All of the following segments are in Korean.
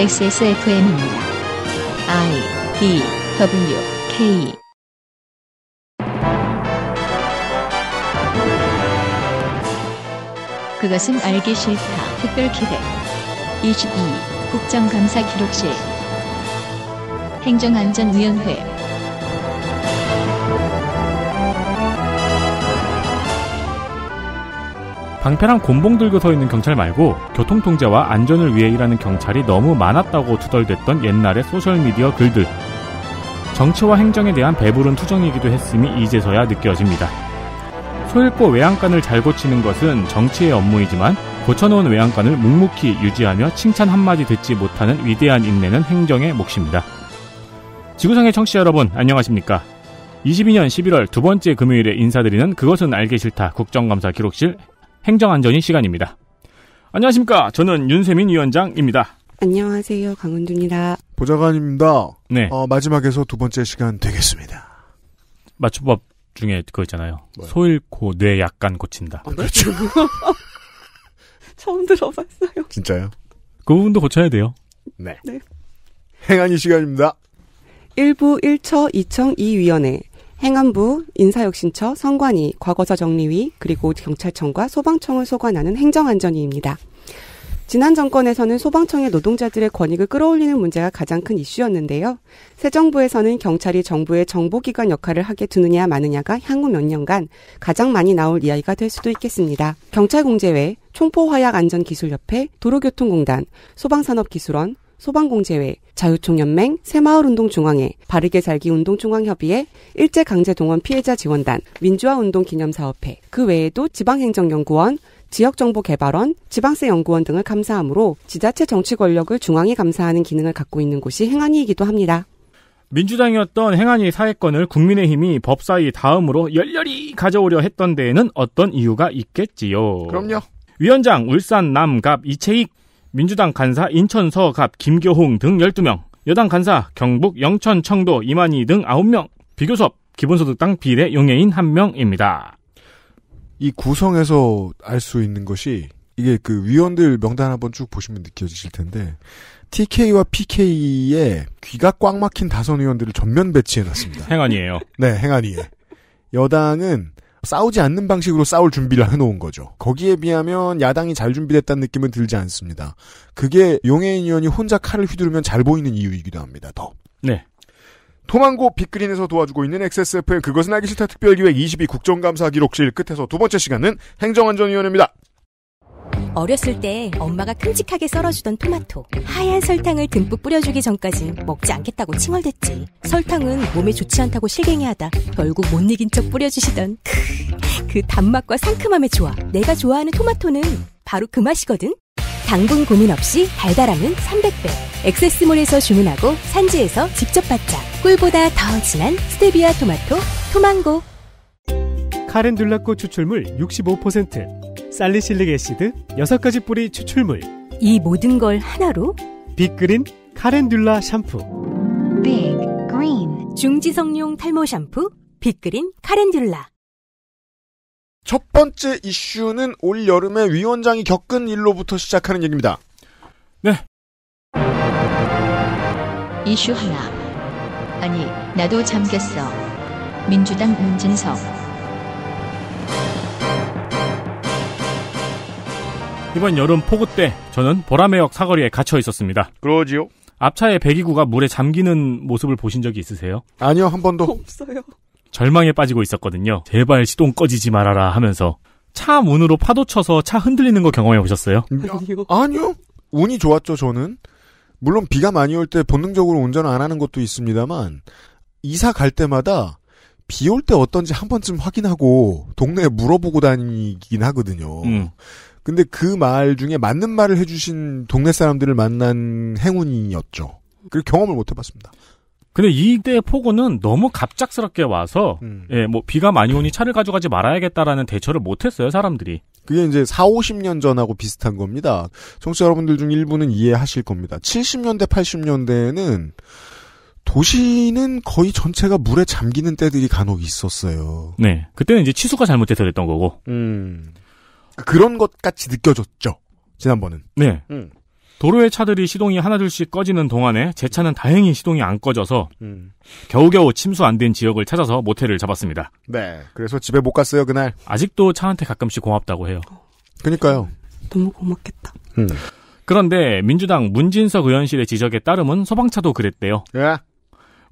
XSFM입니다. I D W K e. 그것은 알기 싫다. 특별 기획 22 국정감사 기록실 행정안전위원회 방패랑 곤봉 들고 서 있는 경찰 말고 교통통제와 안전을 위해 일하는 경찰이 너무 많았다고 투덜댔던 옛날의 소셜미디어 글들. 정치와 행정에 대한 배부른 투정이기도 했음이 이제서야 느껴집니다. 소일고 외양간을 잘 고치는 것은 정치의 업무이지만 고쳐놓은 외양간을 묵묵히 유지하며 칭찬 한마디 듣지 못하는 위대한 인내는 행정의 몫입니다. 지구상의 청취자 여러분, 안녕하십니까? 22년 11월 두 번째 금요일에 인사드리는 그것은 알기 싫다 국정감사 기록실 행정안전이 시간입니다. 안녕하십니까. 저는 윤세민 위원장입니다. 안녕하세요. 강은두입니다. 보좌관입니다. 네. 어, 마지막에서 두 번째 시간 되겠습니다. 맞춤법 중에 그거 있잖아요. 뭐요? 소일코뇌 약간 고친다. 아, 그렇죠. 처음 들어봤어요. 진짜요? 그 부분도 고쳐야 돼요. 네. 네. 행안이 시간입니다. 1부 1처 2청 2위원회 행안부, 인사혁신처, 선관위, 과거사 정리위, 그리고 경찰청과 소방청을 소관하는 행정안전위입니다. 지난 정권에서는 소방청의 노동자들의 권익을 끌어올리는 문제가 가장 큰 이슈였는데요. 새 정부에서는 경찰이 정부의 정보기관 역할을 하게 두느냐 마느냐가 향후 몇 년간 가장 많이 나올 이야기가 될 수도 있겠습니다. 경찰공제회, 총포화약안전기술협회, 도로교통공단, 소방산업기술원, 소방공제회, 자유총연맹, 새마을운동중앙회, 바르게 살기 운동중앙협의회, 일제강제동원 피해자 지원단, 민주화운동기념사업회, 그 외에도 지방행정연구원, 지역정보개발원, 지방세연구원 등을 감사하므로 지자체 정치 권력을 중앙이 감사하는 기능을 갖고 있는 곳이 행안위이기도 합니다. 민주당이었던 행안위 사회권을 국민의힘이 법사위 다음으로 열렬히 가져오려 했던 데에는 어떤 이유가 있겠지요. 그럼요. 위원장 울산 남갑 이채익 민주당 간사 인천 서갑 김교홍 등 12명, 여당 간사 경북 영천 청도 이만희 등 9명, 비교섭 기본소득당 비례 용해인 1명입니다. 이 구성에서 알 수 있는 것이 이게 그 위원들 명단 한번 쭉 보시면 느껴지실 텐데 TK와 PK에 귀가 꽉 막힌 다선 의원들을 전면 배치해 놨습니다. 행안이에요. 네, 행안이에. 여당은 싸우지 않는 방식으로 싸울 준비를 해놓은 거죠. 거기에 비하면 야당이 잘 준비됐다는 느낌은 들지 않습니다. 그게 용해인 의원이 혼자 칼을 휘두르면 잘 보이는 이유이기도 합니다. 더. 네. 토망고 빅그린에서 도와주고 있는 XSFM 그것은 알기 싫다 특별기획 22 국정감사 기록실 끝에서 두 번째 시간은 행정안전위원회입니다. 어렸을 때 엄마가 큼직하게 썰어주던 토마토. 하얀 설탕을 듬뿍 뿌려주기 전까지 먹지 않겠다고 칭얼댔지. 설탕은 몸에 좋지 않다고 실갱이하다 결국 못 이긴 척 뿌려주시던 그, 그 단맛과 상큼함의 조화. 내가 좋아하는 토마토는 바로 그 맛이거든. 당분 고민 없이 달달함은 300배. 액세스몰에서 주문하고 산지에서 직접 받자. 꿀보다 더 진한 스테비아 토마토 토망고. 카렌듈라꽃 추출물 65%, 살리실릭 애시드 6가지 뿌리 추출물. 이 모든 걸 하나로? 빅그린 카렌듈라 샴푸. 빅그린 중지성용 탈모 샴푸 빅그린 카렌듈라. 첫 번째 이슈는 올 여름에 위원장이 겪은 일로부터 시작하는 얘기입니다. 네. 이슈 하나. 아니, 나도 잠겼어. 민주당 문진석. 이번 여름 폭우 때 저는 보라매역 사거리에 갇혀 있었습니다. 그러지요. 앞차의 배기구가 물에 잠기는 모습을 보신 적이 있으세요? 아니요, 한 번도. 없어요. 절망에 빠지고 있었거든요. 제발 시동 꺼지지 말아라 하면서 차 문으로 파도 쳐서 차 흔들리는 거 경험해 보셨어요? 아니요. 운이 좋았죠, 저는. 물론 비가 많이 올 때 본능적으로 운전 안 하는 것도 있습니다만 이사 갈 때마다 비 올 때 어떤지 한 번쯤 확인하고 동네에 물어보고 다니긴 하거든요. 음. 근데 그 말 중에 맞는 말을 해주신 동네 사람들을 만난 행운이었죠. 그리고 경험을 못 해봤습니다. 근데 이때 폭우는 너무 갑작스럽게 와서 음. 예, 뭐 비가 많이 오니 차를 가져가지 말아야겠다라는 대처를 못 했어요, 사람들이. 그게 이제 4, 50년 전하고 비슷한 겁니다. 청취자 여러분들 중 일부는 이해하실 겁니다. 70년대, 80년대에는 도시는 거의 전체가 물에 잠기는 때들이 간혹 있었어요. 네. 그때는 이제 치수가 잘못돼서 그랬던 거고. 음. 그런 것 같이 느껴졌죠. 지난번은. 네. 음. 도로의 차들이 시동이 하나둘씩 꺼지는 동안에 제 차는 다행히 시동이 안 꺼져서 음. 겨우겨우 침수 안 된 지역을 찾아서 모텔을 잡았습니다. 네. 그래서 집에 못 갔어요 그날. 아직도 차한테 가끔씩 고맙다고 해요. 그니까요. 너무 고맙겠다. 음. 그런데 민주당 문진석 의원실의 지적에 따르면 소방차도 그랬대요. 예.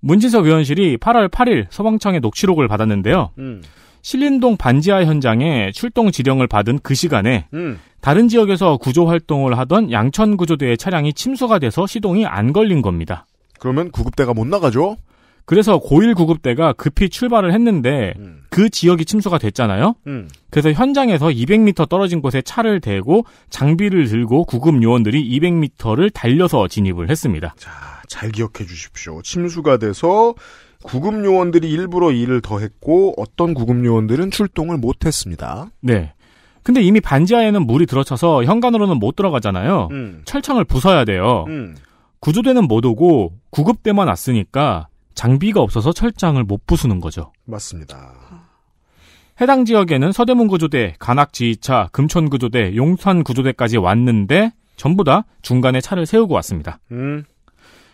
문진석 의원실이 8월 8일 소방청의 녹취록을 받았는데요. 음. 신림동 반지하 현장에 출동 지령을 받은 그 시간에 음. 다른 지역에서 구조 활동을 하던 양천 구조대의 차량이 침수가 돼서 시동이 안 걸린 겁니다. 그러면 구급대가 못 나가죠? 그래서 고1 구급대가 급히 출발을 했는데 음. 그 지역이 침수가 됐잖아요. 음. 그래서 현장에서 200m 떨어진 곳에 차를 대고 장비를 들고 구급 요원들이 200m를 달려서 진입을 했습니다. 자, 잘 기억해 주십시오. 침수가 돼서 구급 요원들이 일부러 일을 더했고 어떤 구급 요원들은 출동을 못했습니다. 네. 근데 이미 반지하에는 물이 들어차서 현관으로는 못 들어가잖아요. 음. 철창을 부숴야 돼요. 음. 구조대는 못 오고 구급대만 왔으니까 장비가 없어서 철창을못 부수는 거죠. 맞습니다. 해당 지역에는 서대문 구조대, 간악지휘차, 금천 구조대, 용산 구조대까지 왔는데 전부 다 중간에 차를 세우고 왔습니다. 음.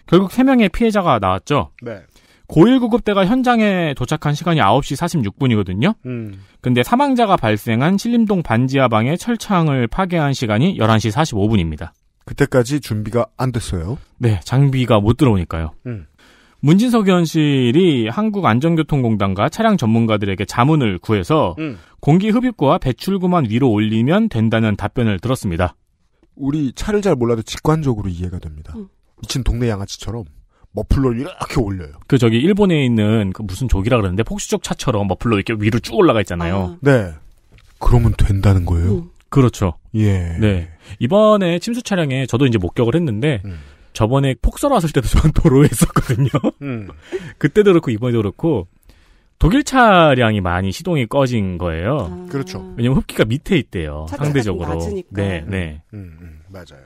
결국 3명의 피해자가 나왔죠. 네. 고1 구급대가 현장에 도착한 시간이 9시 46분이거든요. 음. 근데 사망자가 발생한 신림동 반지하방의 철창을 파괴한 시간이 11시 45분입니다. 그때까지 준비가 안 됐어요. 네, 장비가 못 들어오니까요. 음. 문진석 의원실이 한국안전교통공단과 차량 전문가들에게 자문을 구해서 음. 공기 흡입구와 배출구만 위로 올리면 된다는 답변을 들었습니다. 우리 차를 잘 몰라도 직관적으로 이해가 됩니다. 음. 미친 동네 양아치처럼. 머플러를 이렇게 올려요. 그 저기 일본에 있는 그 무슨 조기라 그러는데 폭수적 차처럼 머플러 이렇게 위로 쭉 올라가 있잖아요. 아. 네. 그러면 된다는 거예요. 음. 그렇죠. 예. 네. 이번에 침수 차량에 저도 이제 목격을 했는데 음. 저번에 폭설 왔을 때도 저는 도로에 있었거든요. 음. 그때도 그렇고 이번에도 그렇고 독일 차량이 많이 시동이 꺼진 거예요. 아. 그렇죠. 왜냐면 흡기가 밑에 있대요. 상대적으로. 낮으니까. 네, 네. 음, 음 맞아요.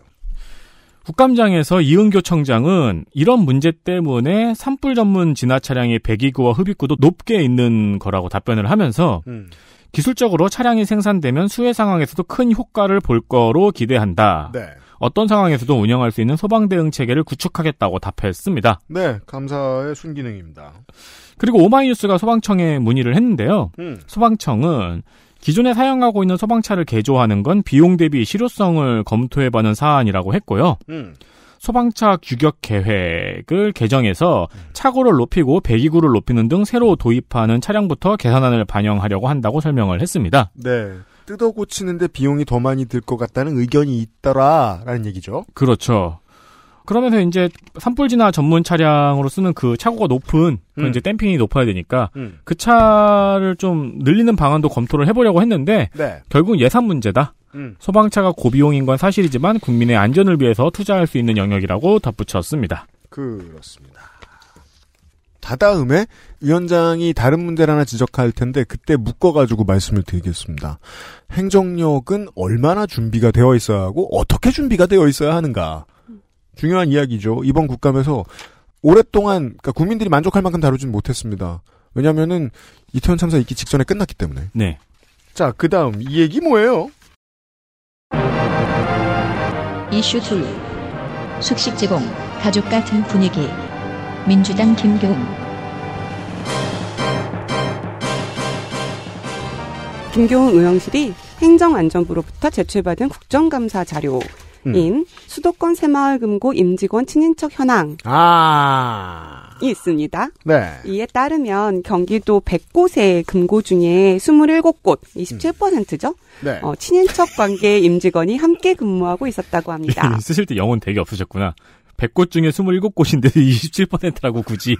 국감장에서 이은교 청장은 이런 문제 때문에 산불 전문 진화 차량의 배기구와 흡입구도 높게 있는 거라고 답변을 하면서 음. 기술적으로 차량이 생산되면 수해 상황에서도 큰 효과를 볼 거로 기대한다. 네. 어떤 상황에서도 운영할 수 있는 소방 대응 체계를 구축하겠다고 답했습니다. 네, 감사의 순기능입니다. 그리고 오마이뉴스가 소방청에 문의를 했는데요. 음. 소방청은 기존에 사용하고 있는 소방차를 개조하는 건 비용 대비 실효성을 검토해보는 사안이라고 했고요. 음. 소방차 규격 계획을 개정해서 차고를 높이고 배기구를 높이는 등 새로 도입하는 차량부터 계산안을 반영하려고 한다고 설명을 했습니다. 네. 뜯어 고치는데 비용이 더 많이 들 것 같다는 의견이 있더라라는 얘기죠. 그렇죠. 그러면서 이제 산불지나 전문 차량으로 쓰는 그 차고가 높은 그 음. 이제 댐핑이 높아야 되니까 음. 그 차를 좀 늘리는 방안도 검토를 해보려고 했는데 네. 결국 예산 문제다. 음. 소방차가 고비용인 건 사실이지만 국민의 안전을 위해서 투자할 수 있는 영역이라고 덧붙였습니다. 그렇습니다. 다다음에 위원장이 다른 문제를 하나 지적할 텐데 그때 묶어가지고 말씀을 드리겠습니다. 행정력은 얼마나 준비가 되어 있어야 하고 어떻게 준비가 되어 있어야 하는가. 중요한 이야기죠. 이번 국감에서 오랫동안 그러니까 국민들이 만족할 만큼 다루진 못했습니다. 왜냐하면은 이태원 참사 있기 직전에 끝났기 때문에. 네. 자, 그 다음 이 얘기 뭐예요? 이슈 2 숙식 제공 가족 같은 분위기 민주당 김경 김교훈 의원실이 행정안전부로부터 제출받은 국정감사 자료 음. 수도권 새마을금고 임직원 친인척 현황이 아. 있습니다. 네. 이에 따르면 경기도 100곳의 금고 중에 27곳, 27%죠? 네. 어, 친인척 관계 임직원이 함께 근무하고 있었다고 합니다. 쓰실 때 영혼 되게 없으셨구나. 100곳 중에 27곳인데 27%라고 굳이.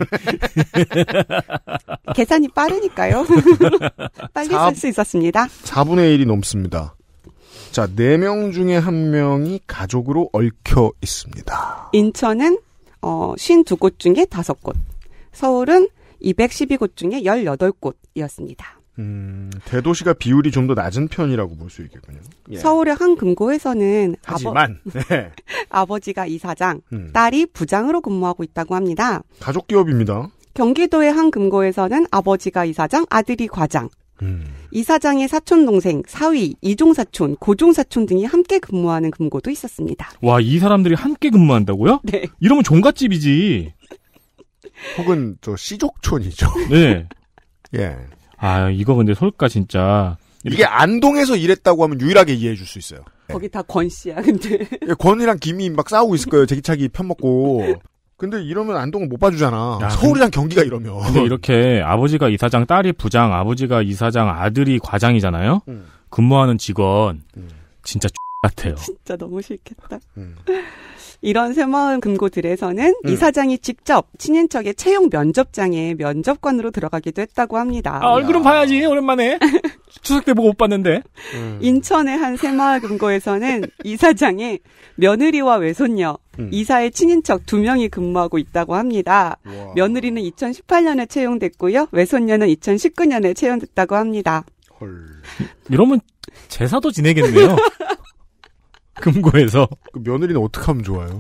계산이 빠르니까요. 빨리 쓸 수 있었습니다. 4분의 1이 넘습니다. 자, 네 명 중에 한 명이 가족으로 얽혀 있습니다. 인천은 어, 52곳 중에 5곳, 서울은 212곳 중에 18곳이었습니다. 음, 대도시가 비율이 좀 더 낮은 편이라고 볼 수 있겠군요. 예. 서울의 한 금고에서는 하지만 아버, 네. 아버지가 이사장, 음. 딸이 부장으로 근무하고 있다고 합니다. 가족 기업입니다. 경기도의 한 금고에서는 아버지가 이사장, 아들이 과장. 음. 이사장의 사촌 동생, 사위, 이종 사촌, 고종 사촌 등이 함께 근무하는 금고도 있었습니다. 와, 이 사람들이 함께 근무한다고요? 네. 이러면 종갓집이지. 혹은 저 시족촌이죠. 네. 예. 아, 이거 근데 서울가 진짜 이게 안동에서 일했다고 하면 유일하게 이해해 줄 수 있어요. 거기 다권 씨야, 근데. 예, 권이랑 김이 막 싸우고 있을 거예요. 제기차기 편먹고. 근데 이러면 안동을 못 봐주잖아. 야, 서울이랑 근... 경기가 이러면. 근데 이렇게 아버지가 이사장, 딸이 부장, 아버지가 이사장, 아들이 과장이잖아요. 음. 근무하는 직원 음. 진짜 X 같아요. 진짜 너무 싫겠다. 음. 이런 새마을 금고들에서는 음. 이사장이 직접 친인척의 채용 면접장에 면접관으로 들어가기도 했다고 합니다. 아, 얼굴은 봐야지 오랜만에 추석 때 보고 못 봤는데. 음. 인천의 한 새마을 금고에서는 이사장이 며느리와 외손녀 음. 이사의 친인척 두 명이 근무하고 있다고 합니다. 우와. 며느리는 2018년에 채용됐고요. 외손녀는 2019년에 채용됐다고 합니다. 헐. 이러면 제사도 지내겠네요. 금고에서. 그 며느리는 어떻게 하면 좋아요?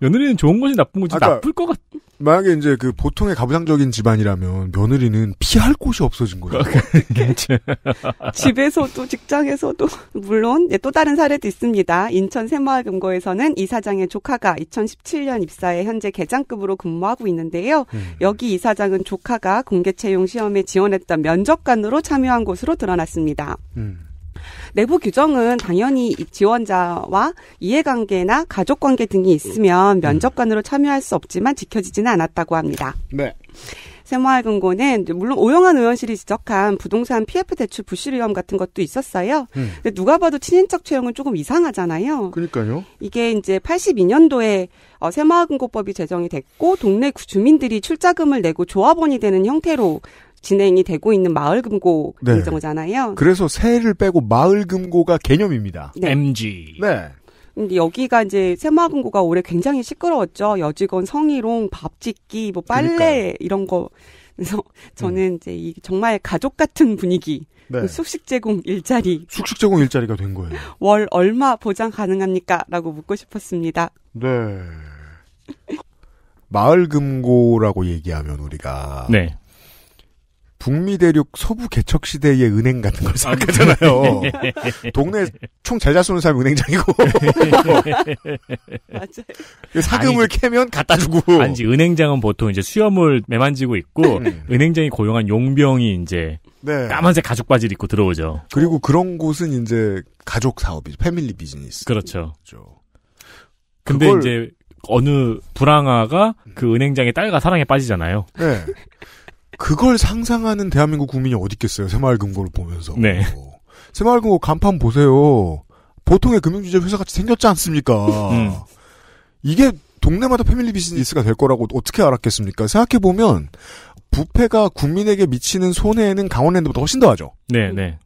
며느리는 좋은 것이 나쁜 것이 그러니까 나쁠 것 같. 만약에 이제 그 보통의 가부장적인 집안이라면 며느리는 피할 곳이 없어진 거예요. 그러니까 집에서도 직장에서도 물론 또 다른 사례도 있습니다. 인천 새마을 금고에서는 이사장의 조카가 2017년 입사해 현재 계장급으로 근무하고 있는데요. 음. 여기 이사장은 조카가 공개 채용 시험에 지원했던 면접관으로 참여한 것으로 드러났습니다. 음. 내부 규정은 당연히 지원자와 이해관계나 가족관계 등이 있으면 음. 면접관으로 참여할 수 없지만 지켜지지는 않았다고 합니다. 네. 새마을금고는 물론 오영환 의원실이 지적한 부동산 PF 대출 부실 위험 같은 것도 있었어요. 음. 근데 누가 봐도 친인척 채용은 조금 이상하잖아요. 그러니까요. 이게 이제 82년도에 어, 새마을금고법이 제정이 됐고 동네 주민들이 출자금을 내고 조합원이 되는 형태로 진행이 되고 있는 마을금고 네. 일정잖아요. 그래서 새를 빼고 마을금고가 개념입니다. 네. MG. 네. 근데 여기가 이제 새마을금고가 올해 굉장히 시끄러웠죠. 여직원 성희롱, 밥 짓기, 뭐 빨래 그러니까요. 이런 거. 그래서 음. 저는 음. 이제 이 정말 가족 같은 분위기. 네. 그 숙식 제공 일자리. 숙식 제공 일자리가 된 거예요. 월 얼마 보장 가능합니까? 라고 묻고 싶었습니다. 네. 마을 금고라고 얘기하면 우리가 네. 북미 대륙 서부 개척 시대의 은행 같은 걸 아, 생각하잖아요. 네. 동네 총잘잘 쏘는 사람이 은행장이고. 맞아요. 그 사금을 아니, 캐면 갖다 주고. 아니지 은행장은 보통 이제 수염을 매만지고 있고 음. 은행장이 고용한 용병이 이제 네. 까만색 가죽 바지를 입고 들어오죠. 그리고 그런 곳은 이제 가족 사업이죠. 패밀리 비즈니스. 그렇죠. 그렇죠. 근데 그걸... 이제 어느 불황아가 그 은행장의 딸과 사랑에 빠지잖아요. 네. 그걸 상상하는 대한민국 국민이 어디 있겠어요. 새마을금고를 보면서. 네. 새마을금고 간판 보세요. 보통의 금융주재 회사같이 생겼지 않습니까? 음. 이게 동네마다 패밀리 비즈니스가 될 거라고 어떻게 알았겠습니까? 생각해보면 부패가 국민에게 미치는 손해는 강원랜드보다 훨씬 더하죠. 네, 네.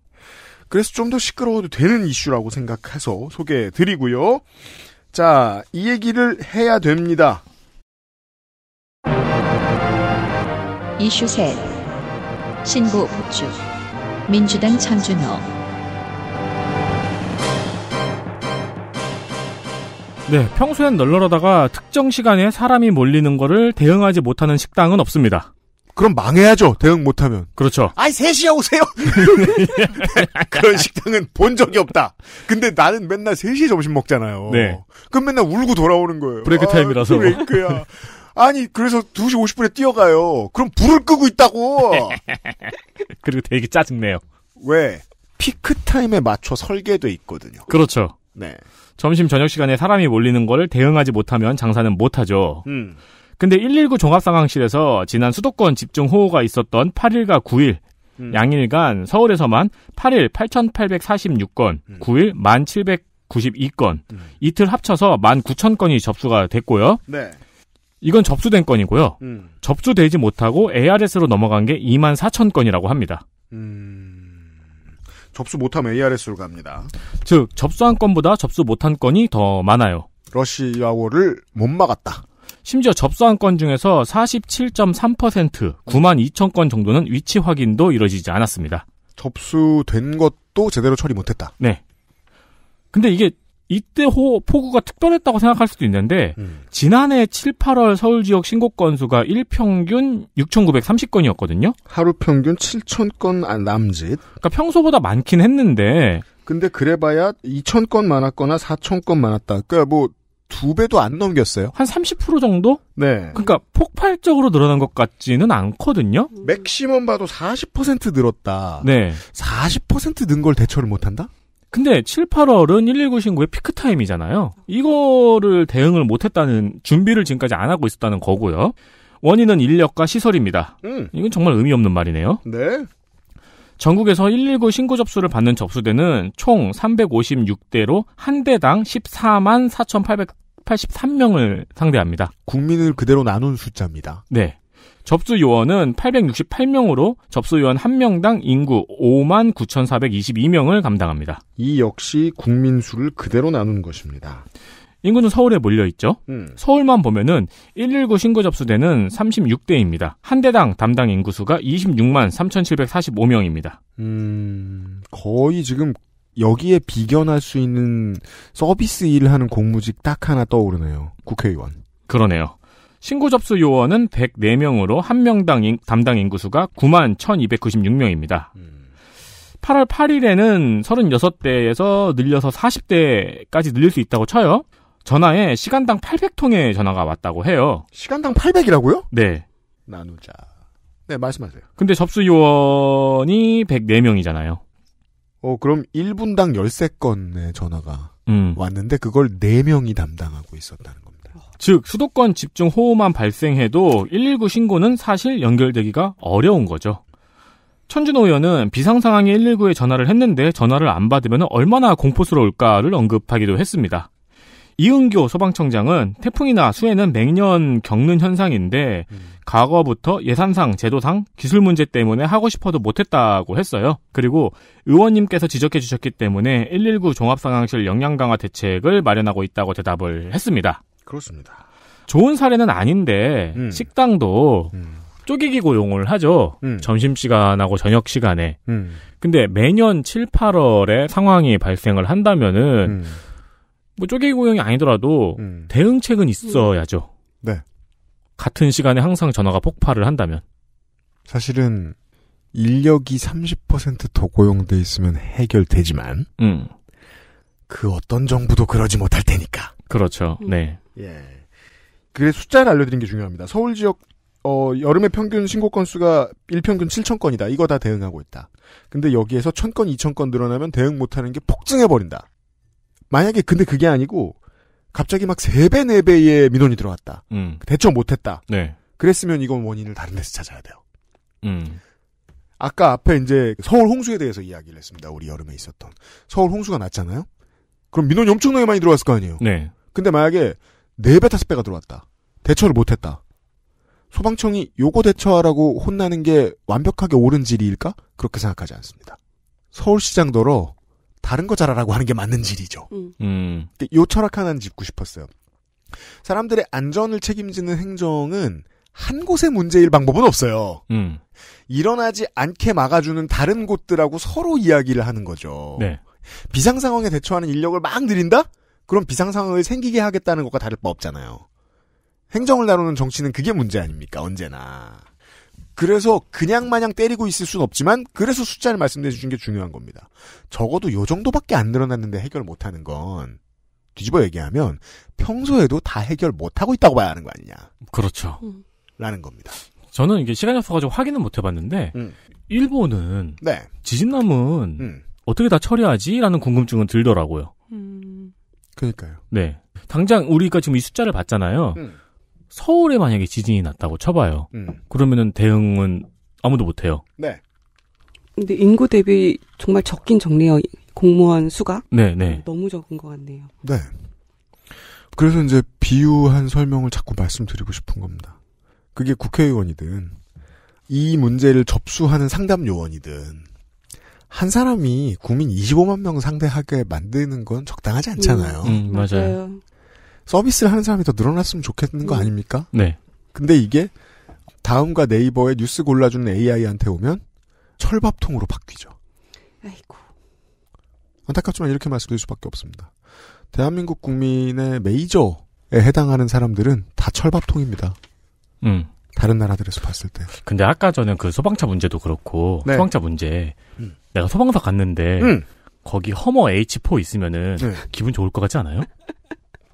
그래서 좀 더 시끄러워도 되는 이슈라고 생각해서 소개해드리고요. 자, 이 얘기를 해야 됩니다. 이슈 셋 신부 복주 민주당 장준호 네, 평소엔 널널하다가 특정 시간에 사람이 몰리는 거를 대응하지 못하는 식당은 없습니다. 그럼 망해야죠. 대응 못하면. 그렇죠. 아이, 3시에 오세요! 그런 식당은 본 적이 없다. 근데 나는 맨날 3시에 점심 먹잖아요. 네. 그럼 맨날 울고 돌아오는 거예요. 브레이크 아, 타임이라서. 브레이크야. 아니 그래서 2시 50분에 뛰어가요. 그럼 불을 끄고 있다고. 그리고 되게 짜증내요. 왜? 피크 타임에 맞춰 설계돼 있거든요. 그렇죠. 네. 점심 저녁 시간에 사람이 몰리는 거를 대응하지 못하면 장사는 못 하죠. 음. 근데 119 종합상황실에서 지난 수도권 집중 호우가 있었던 8일과 9일 음. 양일간 서울에서만 8일 8,846건, 음. 9일 1,792건, 음. 이틀 합쳐서 19,000건이 접수가 됐고요. 네. 이건 접수된 건이고요. 음. 접수되지 못하고 ARS로 넘어간 게 2만 4천 건이라고 합니다. 음... 접수 못하면 ARS로 갑니다. 즉 접수한 건보다 접수 못한 건이 더 많아요. 러시아어를못 막았다. 심지어 접수한 건 중에서 47.3% 9만 2천 건 정도는 위치 확인도 이루어지지 않았습니다. 접수된 것도 제대로 처리 못했다. 네. 근데 이게 이때 호, 폭우가 특별했다고 생각할 수도 있는데 음. 지난해 7, 8월 서울 지역 신고 건수가 1평균 6,930건이었거든요. 하루 평균 7,000건 아, 남짓. 그러니까 평소보다 많긴 했는데 근데 그래봐야 2,000건 많았거나 4,000건 많았다. 그러니까 뭐 두 배도 안 넘겼어요. 한 30% 정도? 네. 그러니까 폭발적으로 늘어난 것 같지는 않거든요. 맥시멈 봐도 40% 늘었다. 네. 40%는 걸 대처를 못한다? 근데 7, 8월은 119 신고의 피크 타임이잖아요. 이거를 대응을 못했다는 준비를 지금까지 안 하고 있었다는 거고요. 원인은 인력과 시설입니다. 음. 이건 정말 의미 없는 말이네요. 네. 전국에서 119 신고 접수를 받는 접수대는 총 356대로 한 대당 14만 4,883명을 상대합니다. 국민을 그대로 나눈 숫자입니다. 네. 접수 요원은 868명으로 접수 요원 1명당 인구 5만 9,422명을 감당합니다. 이 역시 국민수를 그대로 나눈 것입니다. 인구는 서울에 몰려있죠. 음. 서울만 보면은 119 신고 접수대는 36대입니다. 한 대당 담당 인구수가 26만 3,745명입니다. 음, 거의 지금 여기에 비견할 수 있는 서비스 일을 하는 공무직 딱 하나 떠오르네요. 국회의원. 그러네요. 신고 접수 요원은 104명으로 한명당 담당 인구수가 9만 1296명입니다. 음. 8월 8일에는 36대에서 늘려서 40대까지 늘릴 수 있다고 쳐요. 전화에 시간당 800통의 전화가 왔다고 해요. 시간당 800이라고요? 네. 나누자. 네, 말씀하세요. 근데 접수 요원이 104명이잖아요. 어, 그럼 1분당 13건의 전화가 음. 왔는데 그걸 4명이 담당하고 있었다는 즉 수도권 집중 호우만 발생해도 119 신고는 사실 연결되기가 어려운 거죠. 천준호 의원은 비상 상황에 119에 전화를 했는데 전화를 안 받으면 얼마나 공포스러울까를 언급하기도 했습니다. 이은교 소방청장은 태풍이나 수해는 매년 겪는 현상인데 음. 과거부터 예산상, 제도상, 기술 문제 때문에 하고 싶어도 못했다고 했어요. 그리고 의원님께서 지적해 주셨기 때문에 119 종합상황실 역량 강화 대책을 마련하고 있다고 대답을 했습니다. 그렇습니다. 좋은 사례는 아닌데 음. 식당도 음. 쪼개기 고용을 하죠. 음. 점심시간하고 저녁시간에. 음. 근데 매년 7, 8월에 상황이 발생을 한다면은 음. 뭐 쪼개기 고용이 아니더라도 음. 대응책은 있어야죠. 네. 같은 시간에 항상 전화가 폭발을 한다면. 사실은 인력이 30%더 고용돼 있으면 해결되지만 음. 그 어떤 정부도 그러지 못할 테니까. 그렇죠. 네. 예. 그래서 숫자를 알려드린 게 중요합니다. 서울 지역 어, 여름의 평균 신고 건수가 1평균 7천 건이다. 이거 다 대응하고 있다. 근데 여기에서 1천 건, 이천 건 늘어나면 대응 못하는 게 폭증해 버린다. 만약에 근데 그게 아니고 갑자기 막3배4배의 민원이 들어왔다. 음. 대처 못했다. 네. 그랬으면 이건 원인을 다른 데서 찾아야 돼요. 음. 아까 앞에 이제 서울 홍수에 대해서 이야기를 했습니다. 우리 여름에 있었던 서울 홍수가 났잖아요. 그럼 민원이 엄청나게 많이 들어왔을 거 아니에요. 네. 근데 만약에 4배, 5배가 들어왔다. 대처를 못했다. 소방청이 요거 대처하라고 혼나는 게 완벽하게 옳은 질의일까? 그렇게 생각하지 않습니다. 서울시장도로 다른 거 잘하라고 하는 게 맞는 질이죠. 음. 음. 요 철학 하나는 짚고 싶었어요. 사람들의 안전을 책임지는 행정은 한 곳의 문제일 방법은 없어요. 음. 일어나지 않게 막아주는 다른 곳들하고 서로 이야기를 하는 거죠. 네. 비상 상황에 대처하는 인력을 막 늘린다? 그럼 비상 상황을 생기게 하겠다는 것과 다를 바 없잖아요. 행정을 다루는 정치는 그게 문제 아닙니까? 언제나. 그래서 그냥 마냥 때리고 있을 순 없지만 그래서 숫자를 말씀해 주신 게 중요한 겁니다. 적어도 요 정도밖에 안 늘어났는데 해결 못하는 건 뒤집어 얘기하면 평소에도 다 해결 못하고 있다고 봐야 하는 거 아니냐. 그렇죠. 라는 겁니다. 저는 이게 시간이 없어가지고 확인은 못 해봤는데 음. 일본은 네. 지진 남은 음. 어떻게 다 처리하지라는 궁금증은 들더라고요. 음. 그러니까요. 네. 당장 우리가 지금 이 숫자를 봤잖아요. 음. 서울에 만약에 지진이 났다고 쳐봐요. 음. 그러면은 대응은 아무도 못해요. 네. 근데 인구 대비 정말 적긴 적네요. 공무원 수가. 네, 네. 너무 적은 것 같네요. 네. 그래서 이제 비유한 설명을 자꾸 말씀드리고 싶은 겁니다. 그게 국회의원이든 이 문제를 접수하는 상담 요원이든 한 사람이 국민 25만 명 상대하게 만드는 건 적당하지 않잖아요. 음, 음, 맞아요. 서비스를 하는 사람이 더 늘어났으면 좋겠는 거 음. 아닙니까? 네. 근데 이게 다음과 네이버에 뉴스 골라주는 AI한테 오면 철밥통으로 바뀌죠. 아이고. 안타깝지만 이렇게 말씀드릴 수밖에 없습니다. 대한민국 국민의 메이저에 해당하는 사람들은 다 철밥통입니다. 음. 다른 나라들에서 봤을 때. 근데 아까 전에 그 소방차 문제도 그렇고 네. 소방차 문제. 음. 내가 소방서 갔는데 음. 거기 허머 H4 있으면은 네. 기분 좋을 것 같지 않아요?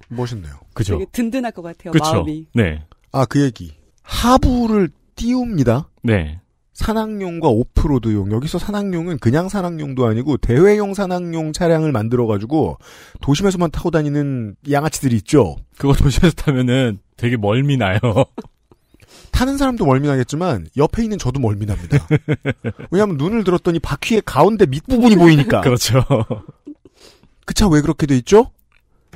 멋있네요. 그죠? 되게 든든할 것 같아요. 그쵸? 마음이. 네. 아 그 얘기. 하부를 띄웁니다. 네. 산악용과 오프로드용 여기서 산악용은 그냥 산악용도 아니고 대회용 산악용 차량을 만들어 가지고 도심에서만 타고 다니는 양아치들이 있죠. 그거 도심에서 타면은 되게 멀미 나요. 타는 사람도 멀미나겠지만 옆에 있는 저도 멀미납니다. 왜냐하면 눈을 들었더니 바퀴의 가운데 밑부분이 보이니까. 그렇죠. 그 차 왜 그렇게 돼 있죠?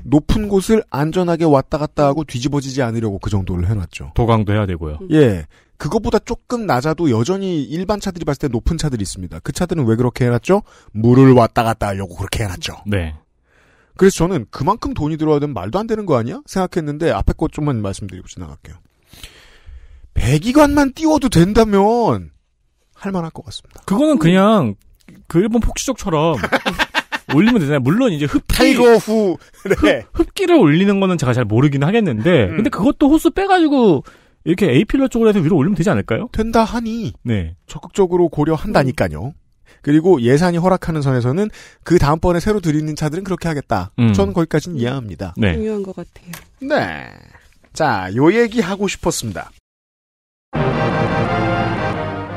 높은 곳을 안전하게 왔다 갔다 하고 뒤집어지지 않으려고 그 정도를 해놨죠. 도강도 해야 되고요. 예. 그것보다 조금 낮아도 여전히 일반 차들이 봤을 때 높은 차들이 있습니다. 그 차들은 왜 그렇게 해놨죠? 물을 왔다 갔다 하려고 그렇게 해놨죠. 네. 그래서 저는 그만큼 돈이 들어야 되면 말도 안 되는 거 아니야? 생각했는데 앞에 것 좀만 말씀드리고 지나갈게요. 배기관만 띄워도 된다면 할만할 것 같습니다. 그거는 그냥 그 일본 폭주족처럼 올리면 되잖아요. 물론 이제 흡기 후 네. 흡, 기를 올리는 거는 제가 잘 모르긴 하겠는데 음. 근데 그것도 호수 빼가지고 이렇게 A 필러 쪽으로 해서 위로 올리면 되지 않을까요? 된다 하니 네 적극적으로 고려한다니까요. 그리고 예산이 허락하는 선에서는 그 다음번에 새로 들이는 차들은 그렇게 하겠다. 음. 저는 거기까지는 이해합니다. 네. 중요한 것 같아요. 네. 자, 요 얘기 하고 싶었습니다.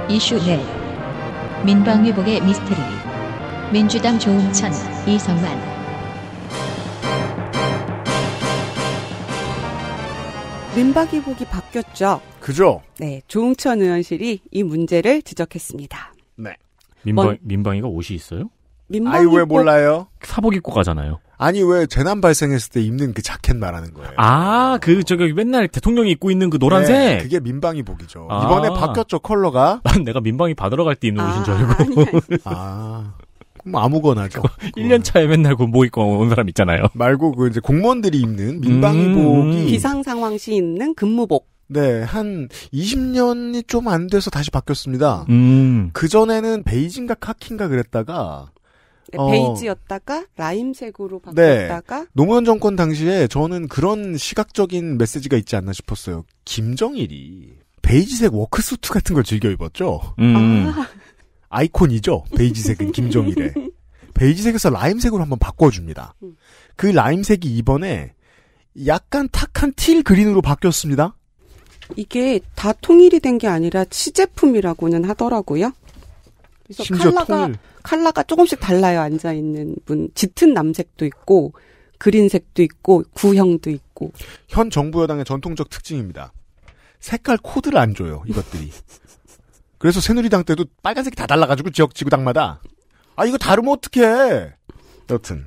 이슈 넷 민방위복의 미스터리 민주당 조웅천, 이성만 민박위복이 바뀌었죠. 그죠? 네, 조웅천 의원실이 이 문제를 지적했습니다. 네. 민방, 뭔- 민방위가 옷이 있어요? 민방위 아이 왜 몰라요? 사복 입고 가잖아요. 아니 왜 재난 발생했을 때 입는 그 자켓 말하는 거예요. 아, 그 저기 맨날 대통령이 입고 있는 그 노란색. 네, 그게 민방위복이죠. 아. 이번에 바뀌었죠 컬러가. 난 아, 내가 민방위 받으러 갈 때 입는 아, 옷인 줄 알고. 아니, 아니. 아. 아 아무거나죠. 1년 차에 맨날 군복 그 뭐 입고 온 사람 있잖아요. 말고 그 이제 공무원들이 입는 민방위복이 음. 비상 상황 시 입는 근무복. 네, 한 20년이 좀 안 돼서 다시 바뀌었습니다. 음. 그전에는 베이징과 카킨가 그랬다가 어. 베이지였다가 라임색으로 바뀌다가 네. 노무현 정권 당시에 저는 그런 시각적인 메시지가 있지 않나 싶었어요. 김정일이 베이지색 워크수트 같은 걸 즐겨 입었죠. 음. 아. 이콘이죠 베이지색은 김정일의. 베이지색에서 라임색으로 한번 바꿔줍니다. 음. 그 라임색이 이번에 약간 탁한 틸 그린으로 바뀌었습니다. 이게 다 통일이 된 게 아니라 시제품이라고는 하더라고요. 그래서 심지어 컬러가 통일. 컬러가 조금씩 달라요. 앉아 있는 분 짙은 남색도 있고 그린색도 있고 구형도 있고. 현 정부 여당의 전통적 특징입니다. 색깔 코드를 안 줘요. 이것들이. 그래서 새누리당 때도 빨간색이 다 달라가지고 지역 지구당마다 아 이거 다르면 어떡해 여튼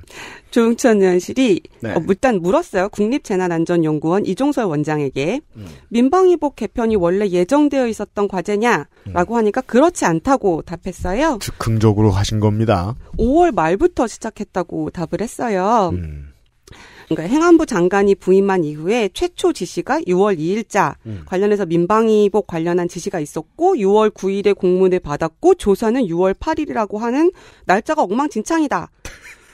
조웅천 의 연실이 네. 어, 일단 물었어요. 국립재난안전연구원 이종설 원장에게 음. 민방위복 개편이 원래 예정되어 있었던 과제냐라고 음. 하니까 그렇지 않다고 답했어요. 즉흥적으로 하신 겁니다. 5월 말부터 시작했다고 답을 했어요. 음. 그러니까 행안부 장관이 부임한 이후에 최초 지시가 6월 2일자 음. 관련해서 민방위복 관련한 지시가 있었고 6월 9일에 공문을 받았고 조사는 6월 8일이라고 하는 날짜가 엉망진창이다.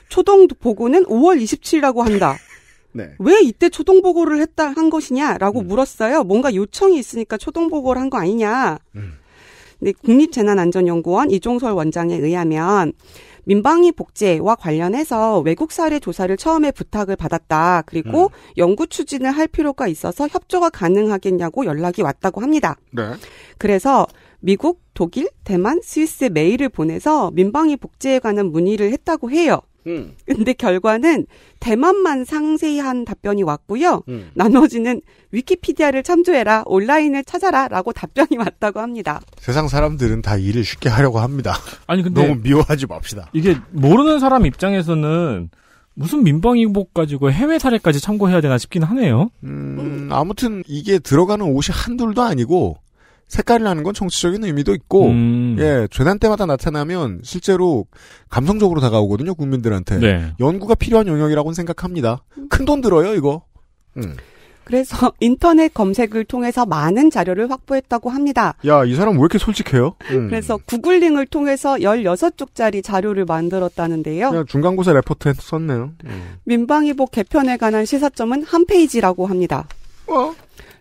초동 보고는 5월 27이라고 한다. 네. 왜 이때 초동 보고를 했다 한 것이냐라고 음. 물었어요. 뭔가 요청이 있으니까 초동 보고를 한 거 아니냐. 음. 네, 국립재난안전연구원 이종설 원장에 의하면 민방위 복제와 관련해서 외국 사례 조사를 처음에 부탁을 받았다. 그리고 음. 연구 추진을 할 필요가 있어서 협조가 가능하겠냐고 연락이 왔다고 합니다. 네. 그래서 미국, 독일, 대만, 스위스 메일을 보내서 민방위 복제에 관한 문의를 했다고 해요. 음. 근데 결과는 대만만 상세한 답변이 왔고요. 음. 나머지는 위키피디아를 참조해라, 온라인을 찾아라라고 답변이 왔다고 합니다. 세상 사람들은 다 일을 쉽게 하려고 합니다. 아니 근데 너무 미워하지 맙시다. 이게 모르는 사람 입장에서는 무슨 민방위복 가지고 해외 사례까지 참고해야 되나 싶긴 하네요. 음, 아무튼 이게 들어가는 옷이 한둘도 아니고 색깔이라는건 정치적인 의미도 있고 음. 예 재난 때마다 나타나면 실제로 감성적으로 다가오거든요 국민들한테 네. 연구가 필요한 영역이라고 생각합니다 큰 돈 들어요 이거 음. 그래서 인터넷 검색을 통해서 많은 자료를 확보했다고 합니다. 야, 이 사람 왜 이렇게 솔직해요? 음. 그래서 구글링을 통해서 16쪽짜리 자료를 만들었다는데요. 중간고사 레포트 에 썼네요. 음. 민방위복 개편에 관한 시사점은 한 페이지라고 합니다. 어?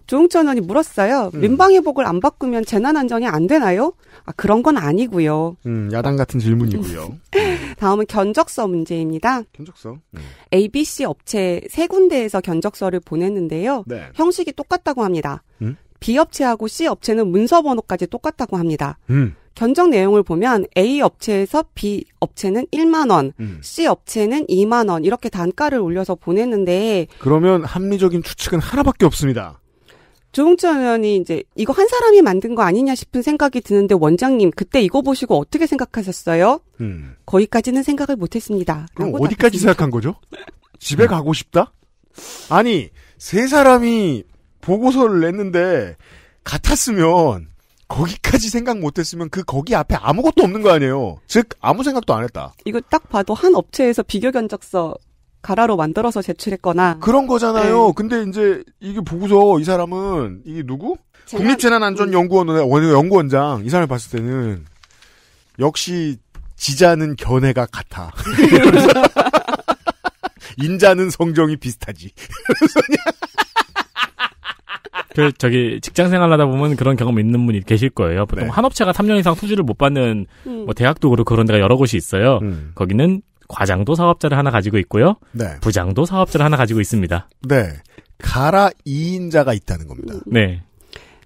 조응천 의원이 물었어요. 음. 민방위복을 안 바꾸면 재난 안전이 안 되나요? 아, 그런 건 아니고요. 음, 야당 같은 질문이고요. 다음은 견적서 문제입니다. 견적서. 음. ABC 업체 세 군데에서 견적서를 보냈는데요. 네. 형식이 똑같다고 합니다. 음? B 업체하고 C 업체는 문서 번호까지 똑같다고 합니다. 음. 견적 내용을 보면 A 업체에서 B 업체는 1만 원, 음. C 업체는 2만 원 이렇게 단가를 올려서 보냈는데 그러면 합리적인 추측은 하나밖에 없습니다. 조홍천 의원이 이제 이거 한 사람이 만든 거 아니냐 싶은 생각이 드는데 원장님 그때 이거 보시고 어떻게 생각하셨어요? 음. 거기까지는 생각을 못했습니다. 그럼 어디까지 답했습니다. 생각한 거죠? 집에 음. 가고 싶다? 아니 세 사람이 보고서를 냈는데 같았으면 거기까지 생각 못했으면 그 거기 앞에 아무것도 없는 거 아니에요. 즉 아무 생각도 안 했다. 이거 딱 봐도 한 업체에서 비교 견적서 가라로 만들어서 제출했거나 그런 거잖아요. 네. 근데 이제 이게 보고서 이 사람은 이게 누구? 국립재난안전연구원의 음. 연구원장 이 사람을 봤을 때는 역시 지자는 견해가 같아. 인자는 성정이 비슷하지. 그 저기 직장 생활하다 보면 그런 경험 있는 분이 계실 거예요. 보통 네. 한 업체가 3년 이상 수주를 못 받는 음. 뭐 대학도 그렇고 그런 데가 여러 곳이 있어요. 음. 거기는 과장도 사업자를 하나 가지고 있고요. 네. 부장도 사업자를 하나 가지고 있습니다. 네. 가라 2인자가 있다는 겁니다. 네.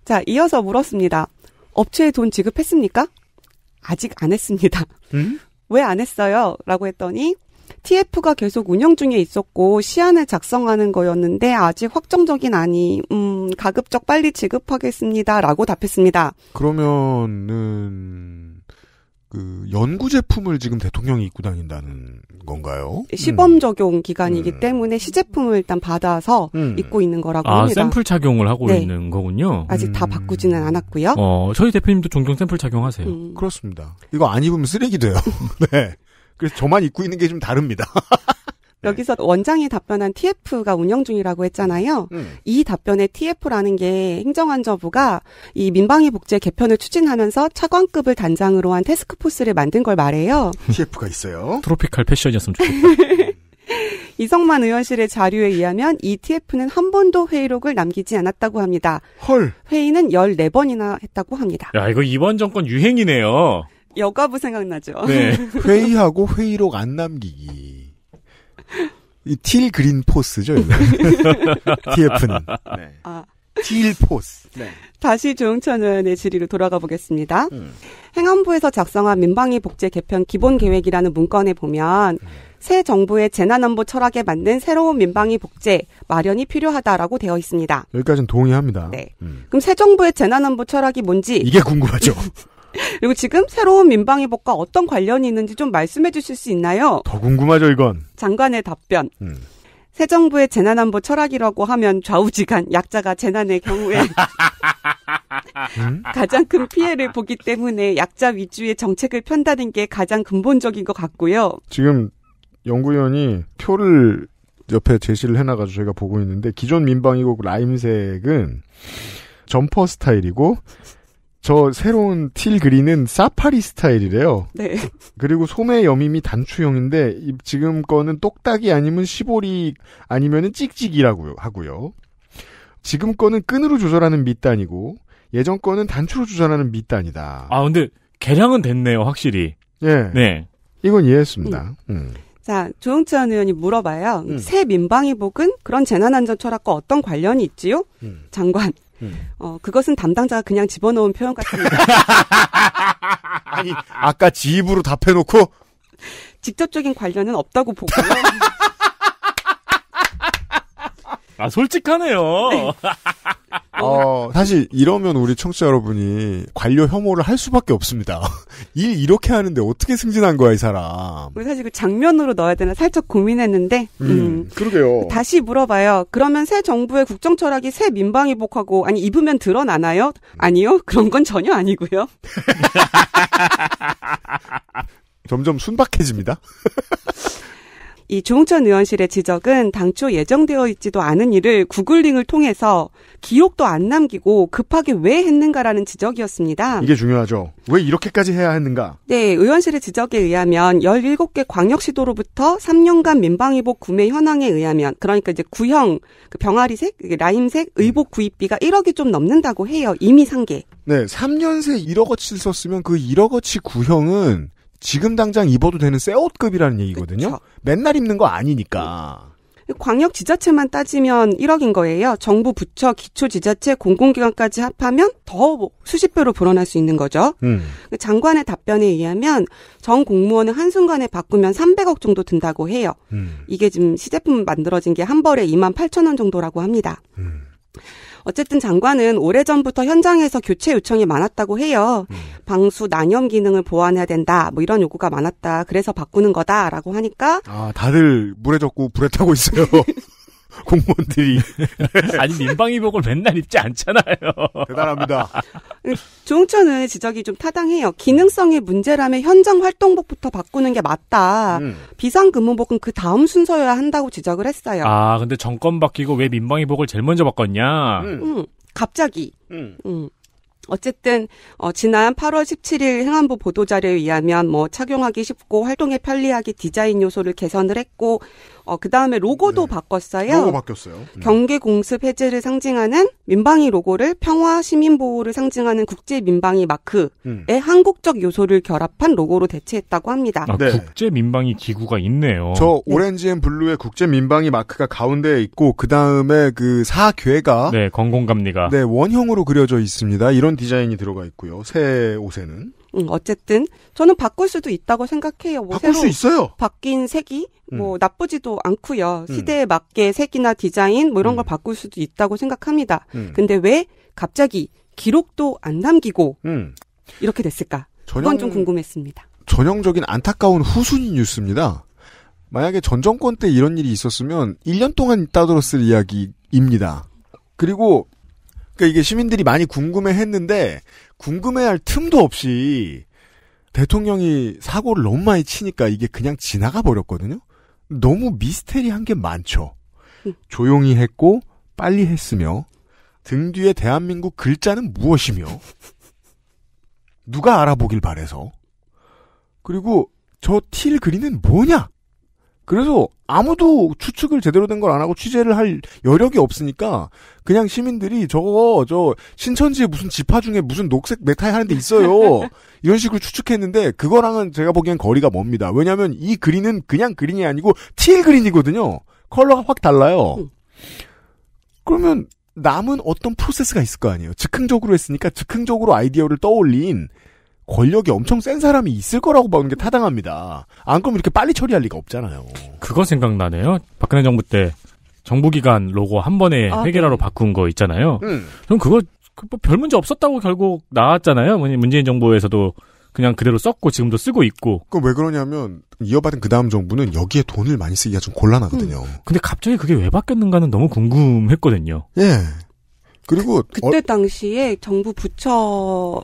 자, 이어서 물었습니다. 업체에 돈 지급했습니까? 아직 안 했습니다. 음? 왜 안 했어요? 라고 했더니 TF가 계속 운영 중에 있었고 시안을 작성하는 거였는데 아직 확정적인 아니 음 가급적 빨리 지급하겠습니다라고 답했습니다. 그러면은 그 연구 제품을 지금 대통령이 입고 다닌다는 건가요? 시범 음. 적용 기간이기 음. 때문에 시제품을 일단 받아서 음. 입고 있는 거라고 아, 합니다. 샘플 착용을 하고 네. 있는 거군요. 아직 음. 다 바꾸지는 않았고요. 어, 저희 대표님도 종종 샘플 착용하세요. 음. 그렇습니다. 이거 안 입으면 쓰레기 돼요. 네. 그래서 저만 입고 있는 게 좀 다릅니다. 네. 여기서 원장이 답변한 TF가 운영 중이라고 했잖아요. 음. 이 답변의 TF라는 게 행정안전부가 이 민방위 복제 개편을 추진하면서 차관급을 단장으로 한 태스크포스를 만든 걸 말해요. TF가 있어요. 트로피칼 패션이었으면 좋겠다. 음. 이성만 의원실의 자료에 의하면 이 TF는 한 번도 회의록을 남기지 않았다고 합니다. 헐. 회의는 14번이나 했다고 합니다. 야, 이거 이번 정권 유행이네요. 여가부 생각나죠. 네. 회의하고 회의록 안 남기기. 이틸 그린 포스죠, TF는. 네. 아. 틸 포스. 네. 다시 조용천 의원의 질의로 돌아가 보겠습니다. 음. 행안부에서 작성한 민방위 복제 개편 기본 계획이라는 문건에 보면 음. 새 정부의 재난안보 철학에 맞는 새로운 민방위 복제 마련이 필요하다라고 되어 있습니다. 여기까지는 동의합니다. 네. 음. 그럼 새 정부의 재난안보 철학이 뭔지 이게 궁금하죠. 그리고 지금 새로운 민방위법과 어떤 관련이 있는지 좀 말씀해 주실 수 있나요? 더 궁금하죠, 이건. 장관의 답변. 음. 새 정부의 재난안보 철학이라고 하면 좌우지간 약자가 재난의 경우에 음? 음? 가장 큰 피해를 보기 때문에 약자 위주의 정책을 편다는 게 가장 근본적인 것 같고요. 지금 연구위원이 표를 옆에 제시를 해놔가지고 저희가 보고 있는데 기존 민방위국 라임색은 점퍼 스타일이고 저 새로운 틸 그린은 사파리 스타일이래요. 네. 그리고 소매 여밈이 단추형인데 지금 거는 똑딱이 아니면 시보리 아니면은 찍찍이라고 하고요. 지금 거는 끈으로 조절하는 밑단이고 예전 거는 단추로 조절하는 밑단이다. 아 근데 개량은 됐네요 확실히. 예. 네. 이건 이해했습니다. 음. 음. 자, 조응천 의원이 물어봐요. 음. 새 민방위복은 그런 재난안전 철학과 어떤 관련이 있지요? 음. 장관, 음. 어, 그것은 담당자가 그냥 집어넣은 표현 같습니다. 아니, 아까 지 입으로 답해놓고 직접적인 관련은 없다고 보고요. 아, 솔직하네요. 네. 어, 사실 이러면 우리 청취자 여러분이 관료 혐오를 할 수밖에 없습니다. 일 이렇게 하는데 어떻게 승진한 거야, 이 사람. 우리 사실 그 장면으로 넣어야 되나 살짝 고민했는데. 음, 음. 그러게요. 다시 물어봐요. 그러면 새 정부의 국정 철학이 새 민방위복하고 아니 입으면 드러나나요? 아니요. 그런 건 전혀 아니고요. 점점 순박해집니다. 이 주홍천 의원실의 지적은 당초 예정되어 있지도 않은 일을 구글링을 통해서 기록도 안 남기고 급하게 왜 했는가라는 지적이었습니다. 이게 중요하죠. 왜 이렇게까지 해야 했는가? 네, 의원실의 지적에 의하면 17개 광역시도로부터 3년간 민방위복 구매 현황에 의하면 그러니까 이제 구형 그 병아리색, 라임색 의복 음. 구입비가 1억이 좀 넘는다고 해요. 이미 산 게. 네, 3년새 1억어치를 썼으면 그 1억어치 구형은 지금 당장 입어도 되는 새 옷급이라는 얘기거든요. 그쵸. 맨날 입는 거 아니니까. 광역 지자체만 따지면 1억인 거예요. 정부 부처, 기초 지자체, 공공기관까지 합하면 더 수십 배로 불어날 수 있는 거죠. 음. 그 장관의 답변에 의하면 정공무원을 한순간에 바꾸면 300억 정도 든다고 해요. 음. 이게 지금 시제품 만들어진 게 한 벌에 2만 8천 원 정도라고 합니다. 음. 어쨌든 장관은 오래전부터 현장에서 교체 요청이 많았다고 해요. 음. 방수 난염 기능을 보완해야 된다. 뭐 이런 요구가 많았다. 그래서 바꾸는 거다라고 하니까 아, 다들 물에 젖고 불에 타고 있어요. 공무원들이 아니 민방 위복을 맨날 입지 않잖아요. 대단합니다. 조홍천은 지적이 좀 타당해요. 기능성의 문제라면 현장 활동복부터 바꾸는 게 맞다. 음. 비상근무복은 그 다음 순서여야 한다고 지적을 했어요. 아 근데 정권 바뀌고 왜 민방 위복을 제일 먼저 바꿨냐? 음. 음. 갑자기. 음. 음. 어쨌든 어, 지난 8월 17일 행안부 보도자료에 의하면 뭐 착용하기 쉽고 활동에 편리하게 디자인 요소를 개선을 했고 어, 그 다음에 로고도 네. 바꿨어요. 로고 바뀌었어요. 음. 경계 공습 해제를 상징하는 민방위 로고를 평화 시민 보호를 상징하는 국제 민방위 마크에 음. 한국적 요소를 결합한 로고로 대체했다고 합니다. 아, 네. 국제 민방위 기구가 있네요. 저 오렌지 앤 블루의 국제 민방위 마크가 가운데에 있고 그 다음에 그 사괴가 네 건공감리가 네 원형으로 그려져 있습니다. 이런 디자인이 들어가 있고요. 새 옷에는 음, 어쨌든 저는 바꿀 수도 있다고 생각해요. 뭐 바꿀 수 있어요. 바뀐 색이 뭐 음. 나쁘지도 않고요. 음. 시대에 맞게 색이나 디자인 뭐 이런 걸 음. 바꿀 수도 있다고 생각합니다. 음. 근데 왜 갑자기 기록도 안 남기고 이렇게 됐을까? 전형, 그건 좀 궁금했습니다. 전형적인 안타까운 후순위 뉴스입니다. 만약에 전 정권 때 이런 일이 있었으면 1년 동안 따돌었을 이야기입니다. 그리고 그러니까 이게 시민들이 많이 궁금해했는데 궁금해할 틈도 없이 대통령이 사고를 너무 많이 치니까 이게 그냥 지나가 버렸거든요. 너무 미스테리한 게 많죠. 음. 조용히 했고 빨리 했으며 등 뒤에 대한민국 글자는 무엇이며 누가 알아보길 바래서 그리고 저 틸 그리는 뭐냐? 그래서 아무도 추측을 제대로 된 걸 안 하고 취재를 할 여력이 없으니까 그냥 시민들이 저거 저 신천지에 무슨 지파 중에 무슨 녹색 메타이 하는 데 있어요. 이런 식으로 추측했는데 그거랑은 제가 보기엔 거리가 멉니다. 왜냐하면 이 그린은 그냥 그린이 아니고 틸 그린이거든요. 컬러가 확 달라요. 음. 그러면 남은 어떤 프로세스가 있을 거 아니에요. 즉흥적으로 했으니까 즉흥적으로 아이디어를 떠올린 권력이 엄청 센 사람이 있을 거라고 보는 게 타당합니다. 안 그러면 이렇게 빨리 처리할 리가 없잖아요. 그거 생각나네요. 박근혜 정부 때 정부기관 로고 한 번에 아, 회계라로 네. 바꾼 거 있잖아요. 음. 그럼 그거 그 뭐별 문제 없었다고 결국 나왔잖아요. 문재인 정부에서도 그냥 그대로 썼고 지금도 쓰고 있고. 그왜 그러냐면 이어받은 그 다음 정부는 여기에 돈을 많이 쓰기가 좀 곤란하거든요. 음. 근데 갑자기 그게 왜 바뀌었는가는 너무 궁금했거든요. 예. 그리고 그, 때 어... 당시에 정부 부처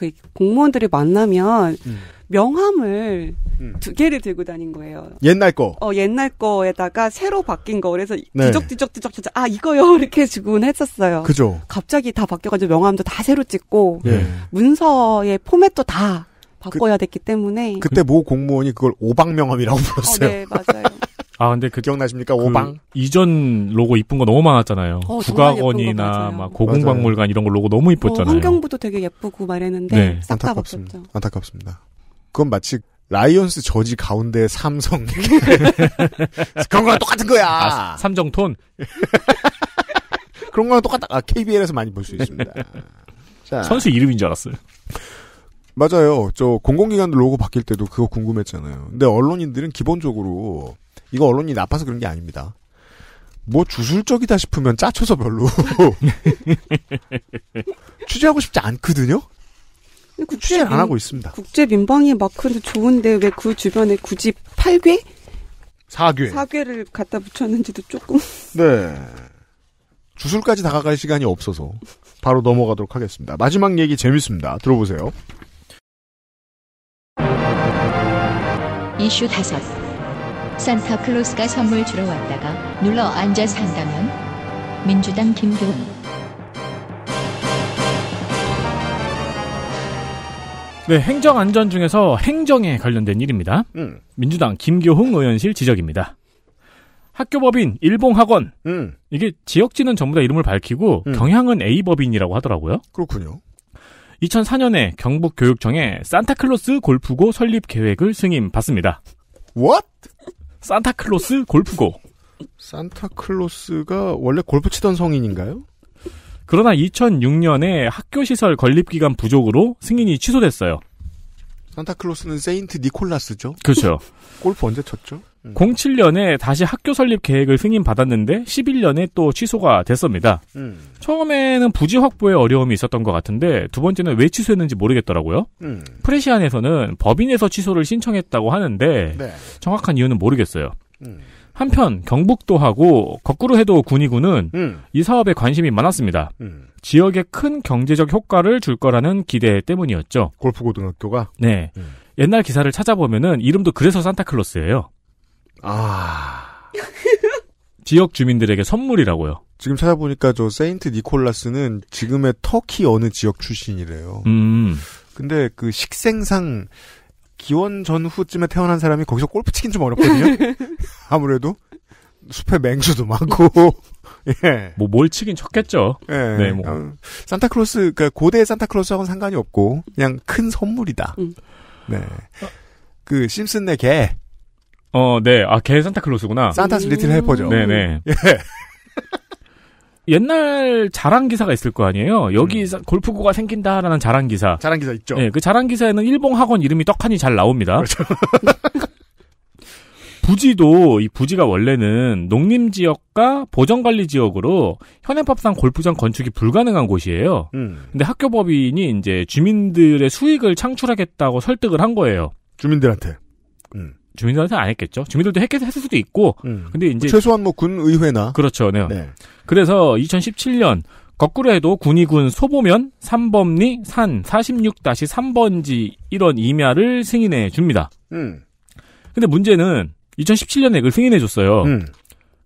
그공무원들이 만나면 음. 명함을 음. 두 개를 들고 다닌 거예요. 옛날 거. 어 옛날 거에다가 새로 바뀐 거 그래서 네. 뒤적뒤적뒤적 진짜 아 이거요 이렇게 주곤 했었어요. 그죠. 갑자기 다 바뀌어가지고 명함도 다 새로 찍고 네. 문서의 포맷도 다 그 바꿔야 됐기 때문에 그때 모 공무원이 그걸 오방명함이라고 어, 불렀어요. 어, 네 맞아요. 아 근데 그 기억나십니까 그 오방 이전 로고 이쁜 거 너무 많았잖아요. 어, 국악원이나 막 고궁박물관 이런 거 로고 너무 어, 이뻤잖아요. 어, 환경부도 되게 예쁘고 말했는데 네. 싹다 없었죠. 안타깝습니다. 그건 마치 라이온스 저지 가운데 삼성 그런 거랑 똑같은 거야. 아, 삼정 톤 그런 거랑 똑같다. 아, KBL에서 많이 볼 수 있습니다. 자. 선수 이름인 줄 알았어요. 맞아요. 저 공공기관들 로고 바뀔 때도 그거 궁금했잖아요. 근데 언론인들은 기본적으로 이거 언론이 나빠서 그런 게 아닙니다. 뭐 주술적이다 싶으면 짜쳐서 별로 취재하고 싶지 않거든요. 취재 안 하고 있습니다. 국제 민방위 마크는 좋은데 왜 그 주변에 굳이 8괘4괴 사괴를 갖다 붙였는지도 조금. 네. 주술까지 다가갈 시간이 없어서 바로 넘어가도록 하겠습니다. 마지막 얘기 재밌습니다. 들어보세요. 이슈 다섯. 산타클로스가 선물 주러 왔다가 눌러 앉아 산다면? 민주당 김교훈 네, 행정 안전 중에서 행정에 관련된 일입니다. 음. 민주당 김교훈 의원실 지적입니다. 학교법인 일봉학원 음. 이게 지역지는 전부 다 이름을 밝히고 음. 경향은 A 법인이라고 하더라고요. 그렇군요. 2004년에 경북교육청에 산타클로스 골프고 설립 계획을 승인 받습니다. What? 산타클로스 골프고. 산타클로스가 원래 골프 치던 성인인가요? 그러나 2006년에 학교시설 건립기간 부족으로 승인이 취소됐어요. 산타클로스는 세인트 니콜라스죠? 그렇죠. 골프 언제 쳤죠? 음. 07년에 다시 학교 설립 계획을 승인받았는데 11년에 또 취소가 됐습니다. 음. 처음에는 부지 확보에 어려움이 있었던 것 같은데 두 번째는 왜 취소했는지 모르겠더라고요. 음. 프레시안에서는 법인에서 취소를 신청했다고 하는데 네. 정확한 이유는 모르겠어요. 음. 한편 경북도하고 거꾸로 해도 군위군은 음. 이 사업에 관심이 많았습니다. 음. 지역에 큰 경제적 효과를 줄 거라는 기대 때문이었죠. 골프고등학교가? 네. 음. 옛날 기사를 찾아보면은 이름도 그래서 산타클로스예요. 아. 지역 주민들에게 선물이라고요. 지금 찾아보니까 저 세인트 니콜라스는 지금의 터키 어느 지역 출신이래요. 음. 근데 그 식생상 기원 전후쯤에 태어난 사람이 거기서 골프 치긴 좀 어렵거든요. 아무래도 숲에 맹수도 많고. 예. 뭐 뭘 치긴 쳤겠죠. 예. 네, 뭐. 어, 산타클로스 그러니까 고대 산타클로스하고는 상관이 없고 그냥 큰 선물이다. 음. 네. 그 심슨 내 개. 어, 네. 아, 걔 산타클로스구나. 산타스 리틀 헬퍼죠. 네네. 네. 음. 예. 옛날 자랑 기사가 있을 거 아니에요. 여기 음. 골프고가 생긴다라는 자랑 기사. 자랑 기사 있죠. 네, 그 자랑 기사에는 일봉 학원 이름이 떡하니 잘 나옵니다. 그렇죠. 부지도 이 부지가 원래는 농림 지역과 보전 관리 지역으로 현행법상 골프장 건축이 불가능한 곳이에요. 음. 근데 학교 법인이 이제 주민들의 수익을 창출하겠다고 설득을 한 거예요. 주민들한테. 음. 주민들한테 는안 했겠죠. 주민들도 했겠 했을 수도 있고. 음. 근데 이제 최소한 뭐 군의회나 그렇죠. 네. 네. 그래서 2017년 거꾸로 해도 군이군 소보면 3범리 산 46-3번지 이런 임야를 승인해 줍니다. 음. 근데 문제는 2017년에 이걸 승인해 줬어요. 음.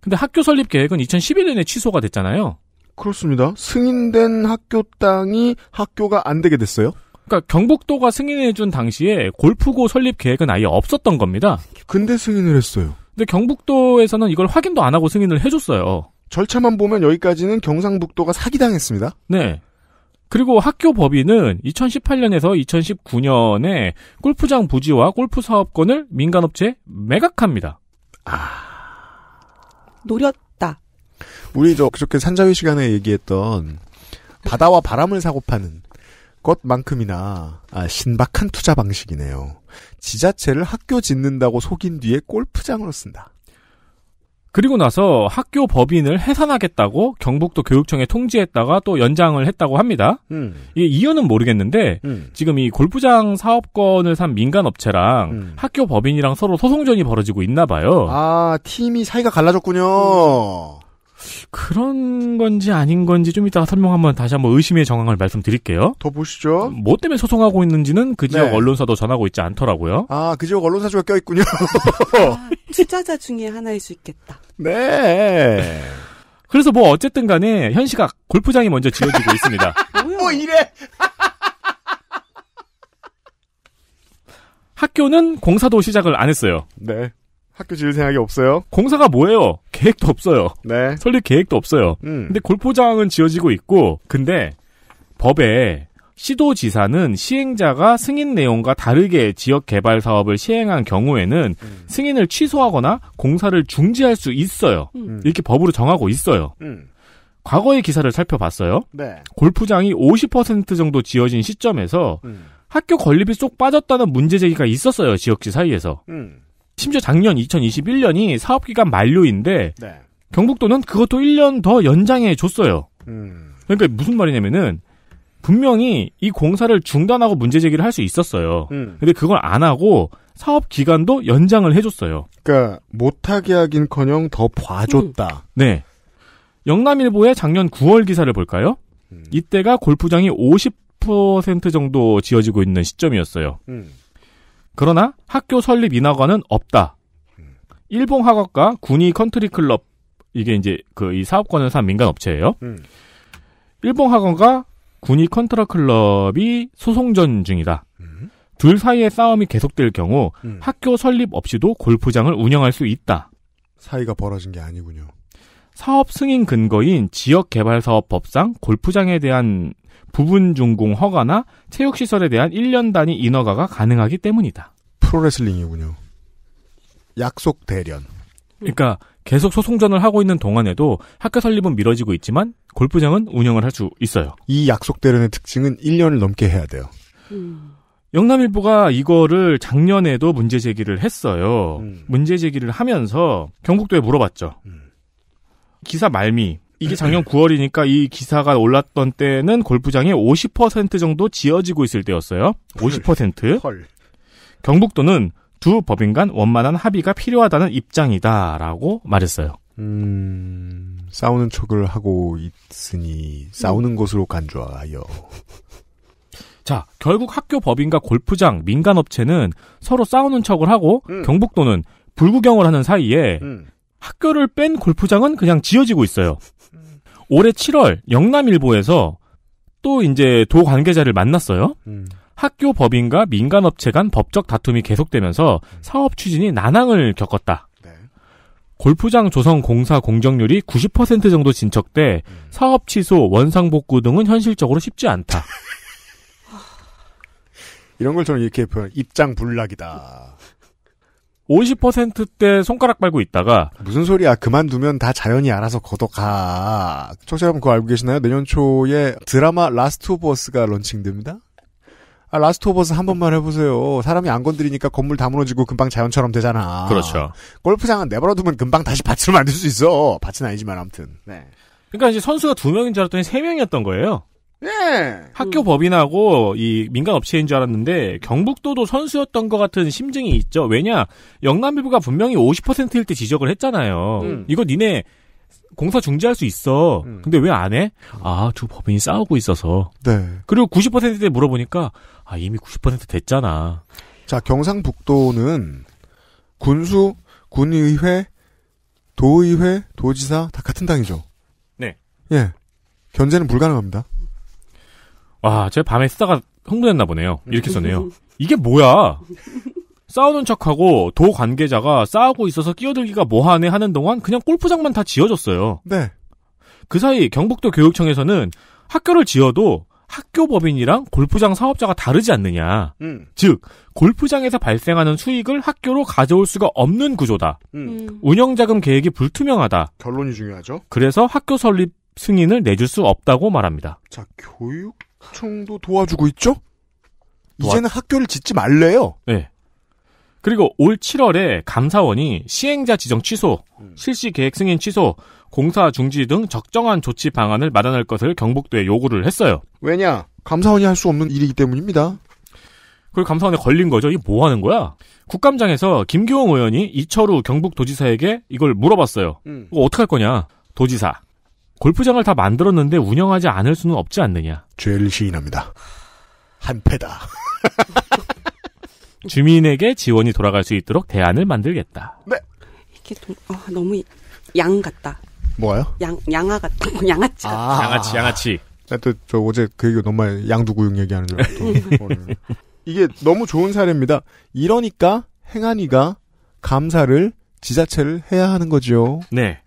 근데 학교 설립 계획은 2011년에 취소가 됐잖아요. 그렇습니다. 승인된 학교 땅이 학교가 안 되게 됐어요. 그러니까 경북도가 승인해준 당시에 골프고 설립 계획은 아예 없었던 겁니다. 근데 승인을 했어요. 근데 경북도에서는 이걸 확인도 안 하고 승인을 해줬어요. 절차만 보면 여기까지는 경상북도가 사기당했습니다. 네. 그리고 학교 법인은 2018년에서 2019년에 골프장 부지와 골프 사업권을 민간업체 매각합니다. 아. 노렸다. 우리 저 그저께 산자위 시간에 얘기했던 바다와 바람을 사고 파는 것만큼이나 아, 신박한 투자 방식이네요. 지자체를 학교 짓는다고 속인 뒤에 골프장으로 쓴다. 그리고 나서 학교 법인을 해산하겠다고 경북도 교육청에 통지했다가 또 연장을 했다고 합니다. 음. 이 이유는 모르겠는데 음. 지금 이 골프장 사업권을 산 민간 업체랑 음. 학교 법인이랑 서로 소송전이 벌어지고 있나 봐요. 아 팀이 사이가 갈라졌군요. 음. 그런 건지 아닌 건지 좀 이따가 설명 한번 다시 한번 의심의 정황을 말씀드릴게요. 더 보시죠. 뭐 때문에 소송하고 있는지는 그 지역 네. 언론사도 전하고 있지 않더라고요. 아, 그 지역 언론사주가 껴있군요. 아, 투자자 중에 하나일 수 있겠다. 네. 그래서 뭐 어쨌든 간에 현시각 골프장이 먼저 지어지고 있습니다. 뭐 이래! 학교는 공사도 시작을 안 했어요. 네. 학교 지을 생각이 없어요. 공사가 뭐예요? 계획도 없어요. 네. 설립 계획도 없어요. 음. 근데 골프장은 지어지고 있고, 근데 법에 시도지사는 시행자가 승인 내용과 다르게 지역 개발 사업을 시행한 경우에는 음. 승인을 취소하거나 공사를 중지할 수 있어요. 음. 음. 이렇게 법으로 정하고 있어요. 음. 과거의 기사를 살펴봤어요. 네. 골프장이 50% 정도 지어진 시점에서 음. 학교 건립이 쏙 빠졌다는 문제 제기가 있었어요. 지역지 사이에서. 심지어 작년 2021년이 사업기간 만료인데 네. 경북도는 그것도 1년 더 연장해 줬어요. 음. 그러니까 무슨 말이냐면은 분명히 이 공사를 중단하고 문제 제기를 할 수 있었어요. 음. 근데 그걸 안 하고 사업 기간도 연장을 해줬어요. 그러니까 못하게 하긴커녕 더 봐줬다. 음. 네. 영남일보의 작년 9월 기사를 볼까요? 음. 이때가 골프장이 50% 정도 지어지고 있는 시점이었어요. 음. 그러나 학교 설립 인허가는 없다. 일본 학업과 군이 컨트리 클럽 이게 이제 그 이 사업권을 산 민간 업체예요. 음. 일본 학원과 군이 컨트라 클럽이 소송 전 중이다. 음. 둘 사이의 싸움이 계속될 경우 음. 학교 설립 없이도 골프장을 운영할 수 있다. 사이가 벌어진 게 아니군요. 사업 승인 근거인 지역 개발 사업법상 골프장에 대한 부분 중공 허가나 체육시설에 대한 1년 단위 인허가가 가능하기 때문이다. 프로레슬링이군요. 약속 대련. 그러니까 계속 소송전을 하고 있는 동안에도 학교 설립은 미뤄지고 있지만 골프장은 운영을 할 수 있어요. 이 약속 대련의 특징은 1년을 넘게 해야 돼요. 음. 영남일보가 이거를 작년에도 문제 제기를 했어요. 음. 문제 제기를 하면서 경북도에 물어봤죠. 음. 기사 말미 이게 작년 9월이니까 이 기사가 올랐던 때는 골프장이 50% 정도 지어지고 있을 때였어요. 50%. 헐. 경북도는 두 법인간 원만한 합의가 필요하다는 입장이다라고 말했어요. 음, 싸우는 척을 하고 있으니 싸우는 음. 곳으로 간주하여. 자, 결국 학교 법인과 골프장, 민간업체는 서로 싸우는 척을 하고 음. 경북도는 불구경을 하는 사이에 음. 학교를 뺀 골프장은 그냥 지어지고 있어요. 올해 7월 영남일보에서 또 이제 도 관계자를 만났어요. 음. 학교 법인과 민간업체 간 법적 다툼이 계속되면서 음. 사업 추진이 난항을 겪었다. 네. 골프장 조성 공사 공정률이 90% 정도 진척돼 음. 사업 취소, 원상 복구 등은 현실적으로 쉽지 않다. 이런 걸 저는 이렇게 표현 입장 불락이다. 50%대 손가락 빨고 있다가 무슨 소리야 그만두면 다 자연이 알아서 걷어가 청취자 여러분 그거 알고 계시나요? 내년 초에 드라마 라스트 오브 어스가 런칭됩니다 아, 라스트 오브 어스 한 번만 해보세요 사람이 안 건드리니까 건물 다 무너지고 금방 자연처럼 되잖아 그렇죠 골프장은 내버려두면 금방 다시 밭으로 만들 수 있어 밭은 아니지만 아무튼 네. 그러니까 이제 선수가 두 명인 줄 알았더니 세 명이었던 거예요 네. 학교 음. 법인하고 이 민간 업체인 줄 알았는데 경북도도 선수였던 것 같은 심증이 있죠. 왜냐 영남일부가 분명히 50%일 때 지적을 했잖아요. 음. 이거 니네 공사 중지할 수 있어. 음. 근데 왜 안 해? 아, 두 법인이 싸우고 있어서. 네. 그리고 90%대 물어보니까 아, 이미 90% 됐잖아. 자, 경상북도는 군수, 군의회, 도의회, 도지사 다 같은 당이죠. 네. 예. 견제는 불가능합니다. 와, 제가 밤에 쓰다가 흥분했나 보네요. 이렇게 썼네요. 이게 뭐야? 싸우는 척하고 도 관계자가 싸우고 있어서 끼어들기가 뭐하네 하는 동안 그냥 골프장만 다 지어졌어요. 네. 그 사이 경북도 교육청에서는 학교를 지어도 학교 법인이랑 골프장 사업자가 다르지 않느냐. 음. 즉 골프장에서 발생하는 수익을 학교로 가져올 수가 없는 구조다. 음. 음. 운영자금 계획이 불투명하다. 결론이 중요하죠. 그래서 학교 설립 승인을 내줄 수 없다고 말합니다. 자, 교육 충도 도와주고 있죠? 도와... 이제는 학교를 짓지 말래요. 네. 그리고 올 7월에 감사원이 시행자 지정 취소, 음. 실시 계획 승인 취소, 공사 중지 등 적정한 조치 방안을 마련할 것을 경북도에 요구를 했어요. 왜냐? 감사원이 할 수 없는 일이기 때문입니다. 그리고 감사원에 걸린 거죠. 이뭐 하는 거야? 국감장에서 김규홍 의원이 이철우 경북도지사에게 이걸 물어봤어요. 음. 이거 어떻게 할 거냐? 도지사, 골프장을 다 만들었는데 운영하지 않을 수는 없지 않느냐. 죄를 시인합니다. 한패다. 주민에게 지원이 돌아갈 수 있도록 대안을 만들겠다. 네. 이게 좀, 어, 너무 양 같다. 뭐가요? 양, 양아 같다. 양아치 같다. 아, 양아치, 양아치. 나 네, 또, 저 어제 그 얘기 너무 많이 양두구육 얘기하는 줄 알고. 음. 어, 네. 이게 너무 좋은 사례입니다. 이러니까 행안위가 감사를 지자체를 해야 하는 거지요. 네.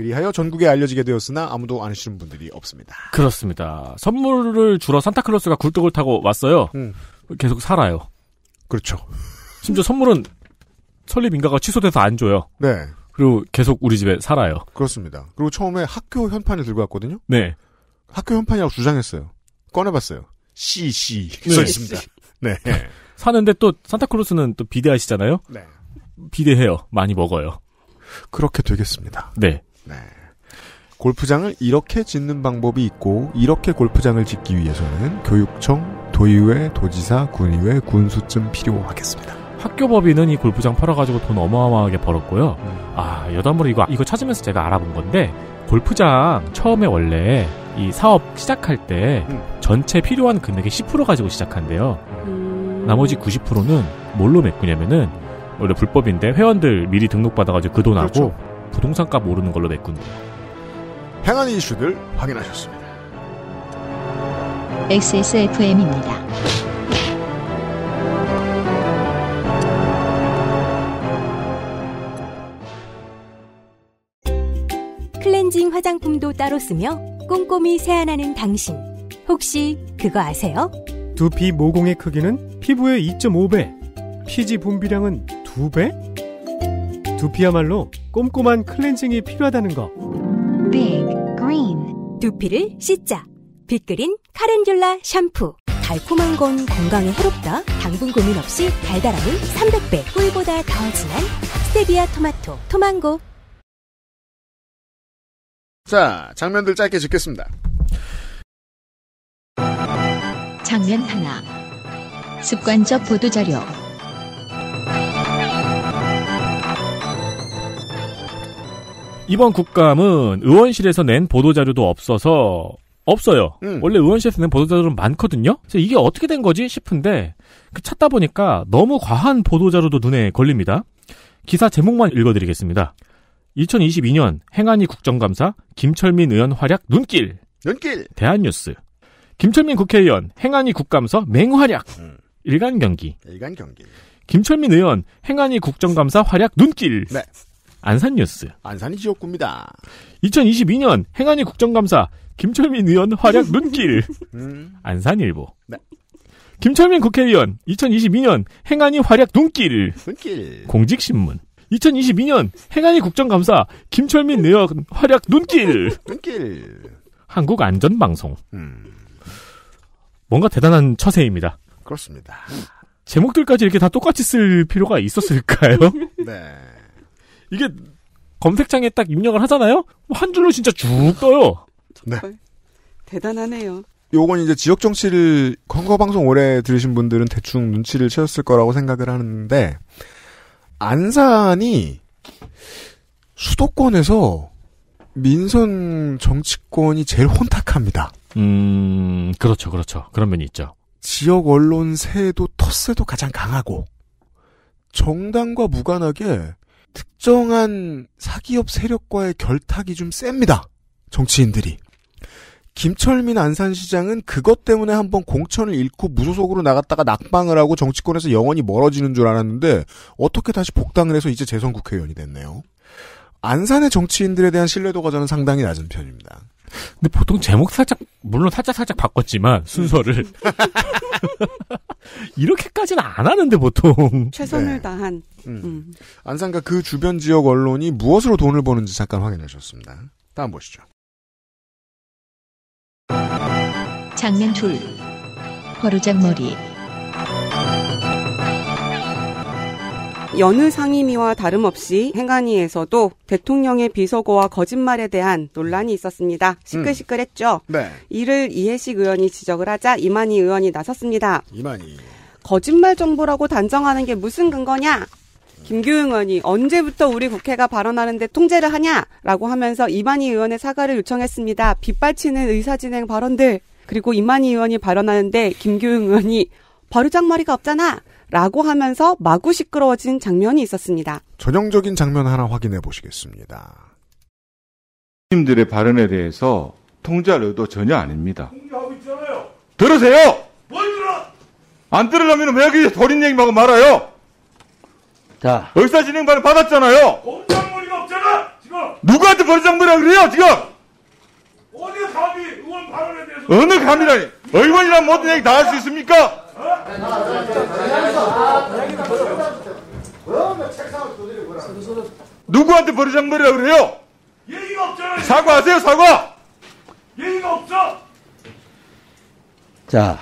그리하여 전국에 알려지게 되었으나 아무도 안 하시는 분들이 없습니다. 그렇습니다. 선물을 주러 산타클로스가 굴뚝을 타고 왔어요. 음. 계속 살아요. 그렇죠. 심지어 선물은 설립 인가가 취소돼서 안 줘요. 네. 그리고 계속 우리 집에 살아요. 그렇습니다. 그리고 처음에 학교 현판을 들고 왔거든요. 네. 학교 현판이라고 주장했어요. 꺼내봤어요. CC 네. 써 있습니다. 네. 네. 사는데 또 산타클로스는 또 비대하시잖아요. 네. 비대해요. 많이 먹어요. 그렇게 되겠습니다. 네. 네. 골프장을 이렇게 짓는 방법이 있고 이렇게 골프장을 짓기 위해서는 교육청, 도의회, 도지사, 군의회, 군수쯤 필요하겠습니다. 학교 법인은 이 골프장 팔아가지고 돈 어마어마하게 벌었고요. 음. 아 여담으로 이거 이거 찾으면서 제가 알아본 건데 골프장 처음에 원래 이 사업 시작할 때 음. 전체 필요한 금액의 10% 가지고 시작한대요. 음. 나머지 90%는 뭘로 메꾸냐면은 원래 불법인데 회원들 미리 등록받아가지고 그 돈하고 그렇죠. 부동산 값 오르는 걸로 메꾼다. 행한 이슈들 확인하셨습니다. XSFM입니다. 클렌징 화장품도 따로 쓰며 꼼꼼히 세안하는 당신. 혹시 그거 아세요? 두피 모공의 크기는 피부의 2.5배, 피지 분비량은 2배? 두피야말로 꼼꼼한 클렌징이 필요하다는 거. 빅 그린 두피를 씻자. 빅그린 카렌듈라 샴푸. 달콤한 건 건강에 해롭다. 당분 고민 없이 달달함은 300배. 꿀보다 더 진한 스테비아 토마토 토망고. 자, 장면들 짧게 짓겠습니다. 장면 하나. 습관적 보도자료. 이번 국감은 의원실에서 낸 보도자료도 없어서 없어요. 음. 원래 의원실에서 낸 보도자료는 많거든요. 그래서 이게 어떻게 된 거지 싶은데 그 찾다 보니까 너무 과한 보도자료도 눈에 걸립니다. 기사 제목만 읽어드리겠습니다. 2022년 행안위 국정감사 김철민 의원 활약 눈길. 눈길. 대한뉴스. 김철민 국회의원 행안위 국감서 맹활약. 음. 일간 경기. 일간 경기. 김철민 의원 행안위 국정감사 활약 눈길. 네. 안산 뉴스. 안산이 지역구입니다. 2022년 행안위 국정감사 김철민 의원 활약 눈길. 음. 안산일보. 네. 김철민 국회의원 2022년 행안위 활약 눈길. 눈길. 공직신문. 2022년 행안위 국정감사 김철민 의원 활약 눈길. 눈길. 한국안전방송. 음. 뭔가 대단한 처세입니다. 그렇습니다. 제목들까지 이렇게 다 똑같이 쓸 필요가 있었을까요? 네. 이게 검색창에 딱 입력을 하잖아요? 한 줄로 진짜 쭉 떠요. 네. 대단하네요. 요건 이제 지역 정치를 광고 방송 오래 들으신 분들은 대충 눈치를 채웠을 거라고 생각을 하는데 안산이 수도권에서 민선 정치권이 제일 혼탁합니다. 음, 그렇죠, 그렇죠. 그런 면이 있죠. 지역 언론 세도 텃세도 가장 강하고 정당과 무관하게 특정한 사기업 세력과의 결탁이 좀 셉니다. 정치인들이. 김철민 안산시장은 그것 때문에 한번 공천을 잃고 무소속으로 나갔다가 낙방을 하고 정치권에서 영원히 멀어지는 줄 알았는데 어떻게 다시 복당을 해서 이제 재선 국회의원이 됐네요. 안산의 정치인들에 대한 신뢰도가 저는 상당히 낮은 편입니다. 근데 보통 제목 살짝 물론 살짝 살짝 바꿨지만 순서를 이렇게까지는 안 하는데 보통 최선을 네. 다한 음. 음. 안산과 그 주변 지역 언론이 무엇으로 돈을 버는지 잠깐 확인하셨습니다 다음 보시죠. 장면 둘 버르장머리 여느 상임위와 다름없이 행안위에서도 대통령의 비속어와 거짓말에 대한 논란이 있었습니다. 시끌시끌했죠. 음. 네. 이를 이해식 의원이 지적을 하자 이만희 의원이 나섰습니다. 이만희. 거짓말 정보라고 단정하는 게 무슨 근거냐? 김규영 의원이 언제부터 우리 국회가 발언하는데 통제를 하냐라고 하면서 이만희 의원의 사과를 요청했습니다. 빗발치는 의사진행 발언들 그리고 이만희 의원이 발언하는데 김규영 의원이 바르장머리가 없잖아. 라고 하면서 마구 시끄러워진 장면이 있었습니다. 전형적인 장면 하나 확인해 보시겠습니다. 님들의 발언에 대해서 통제할 의도 전혀 아닙니다. 통제하고 있잖아요. 들으세요! 뭘 들어! 안 들으려면 왜 이렇게 버인 얘기하고 말아요? 자. 의사진행발을 받았잖아요! 권장머리가 없잖아! 지금! 누구한테 권장머리라 그래요, 지금! 어디 감히 의원 발언에 대해서. 어느 감이라니! 의원이란 모든 얘기 다 할 수 있습니까? 누구한테 버르장머리라 그래요? 예의가 없잖 사과하세요, 사과. 예의가 없어. 자.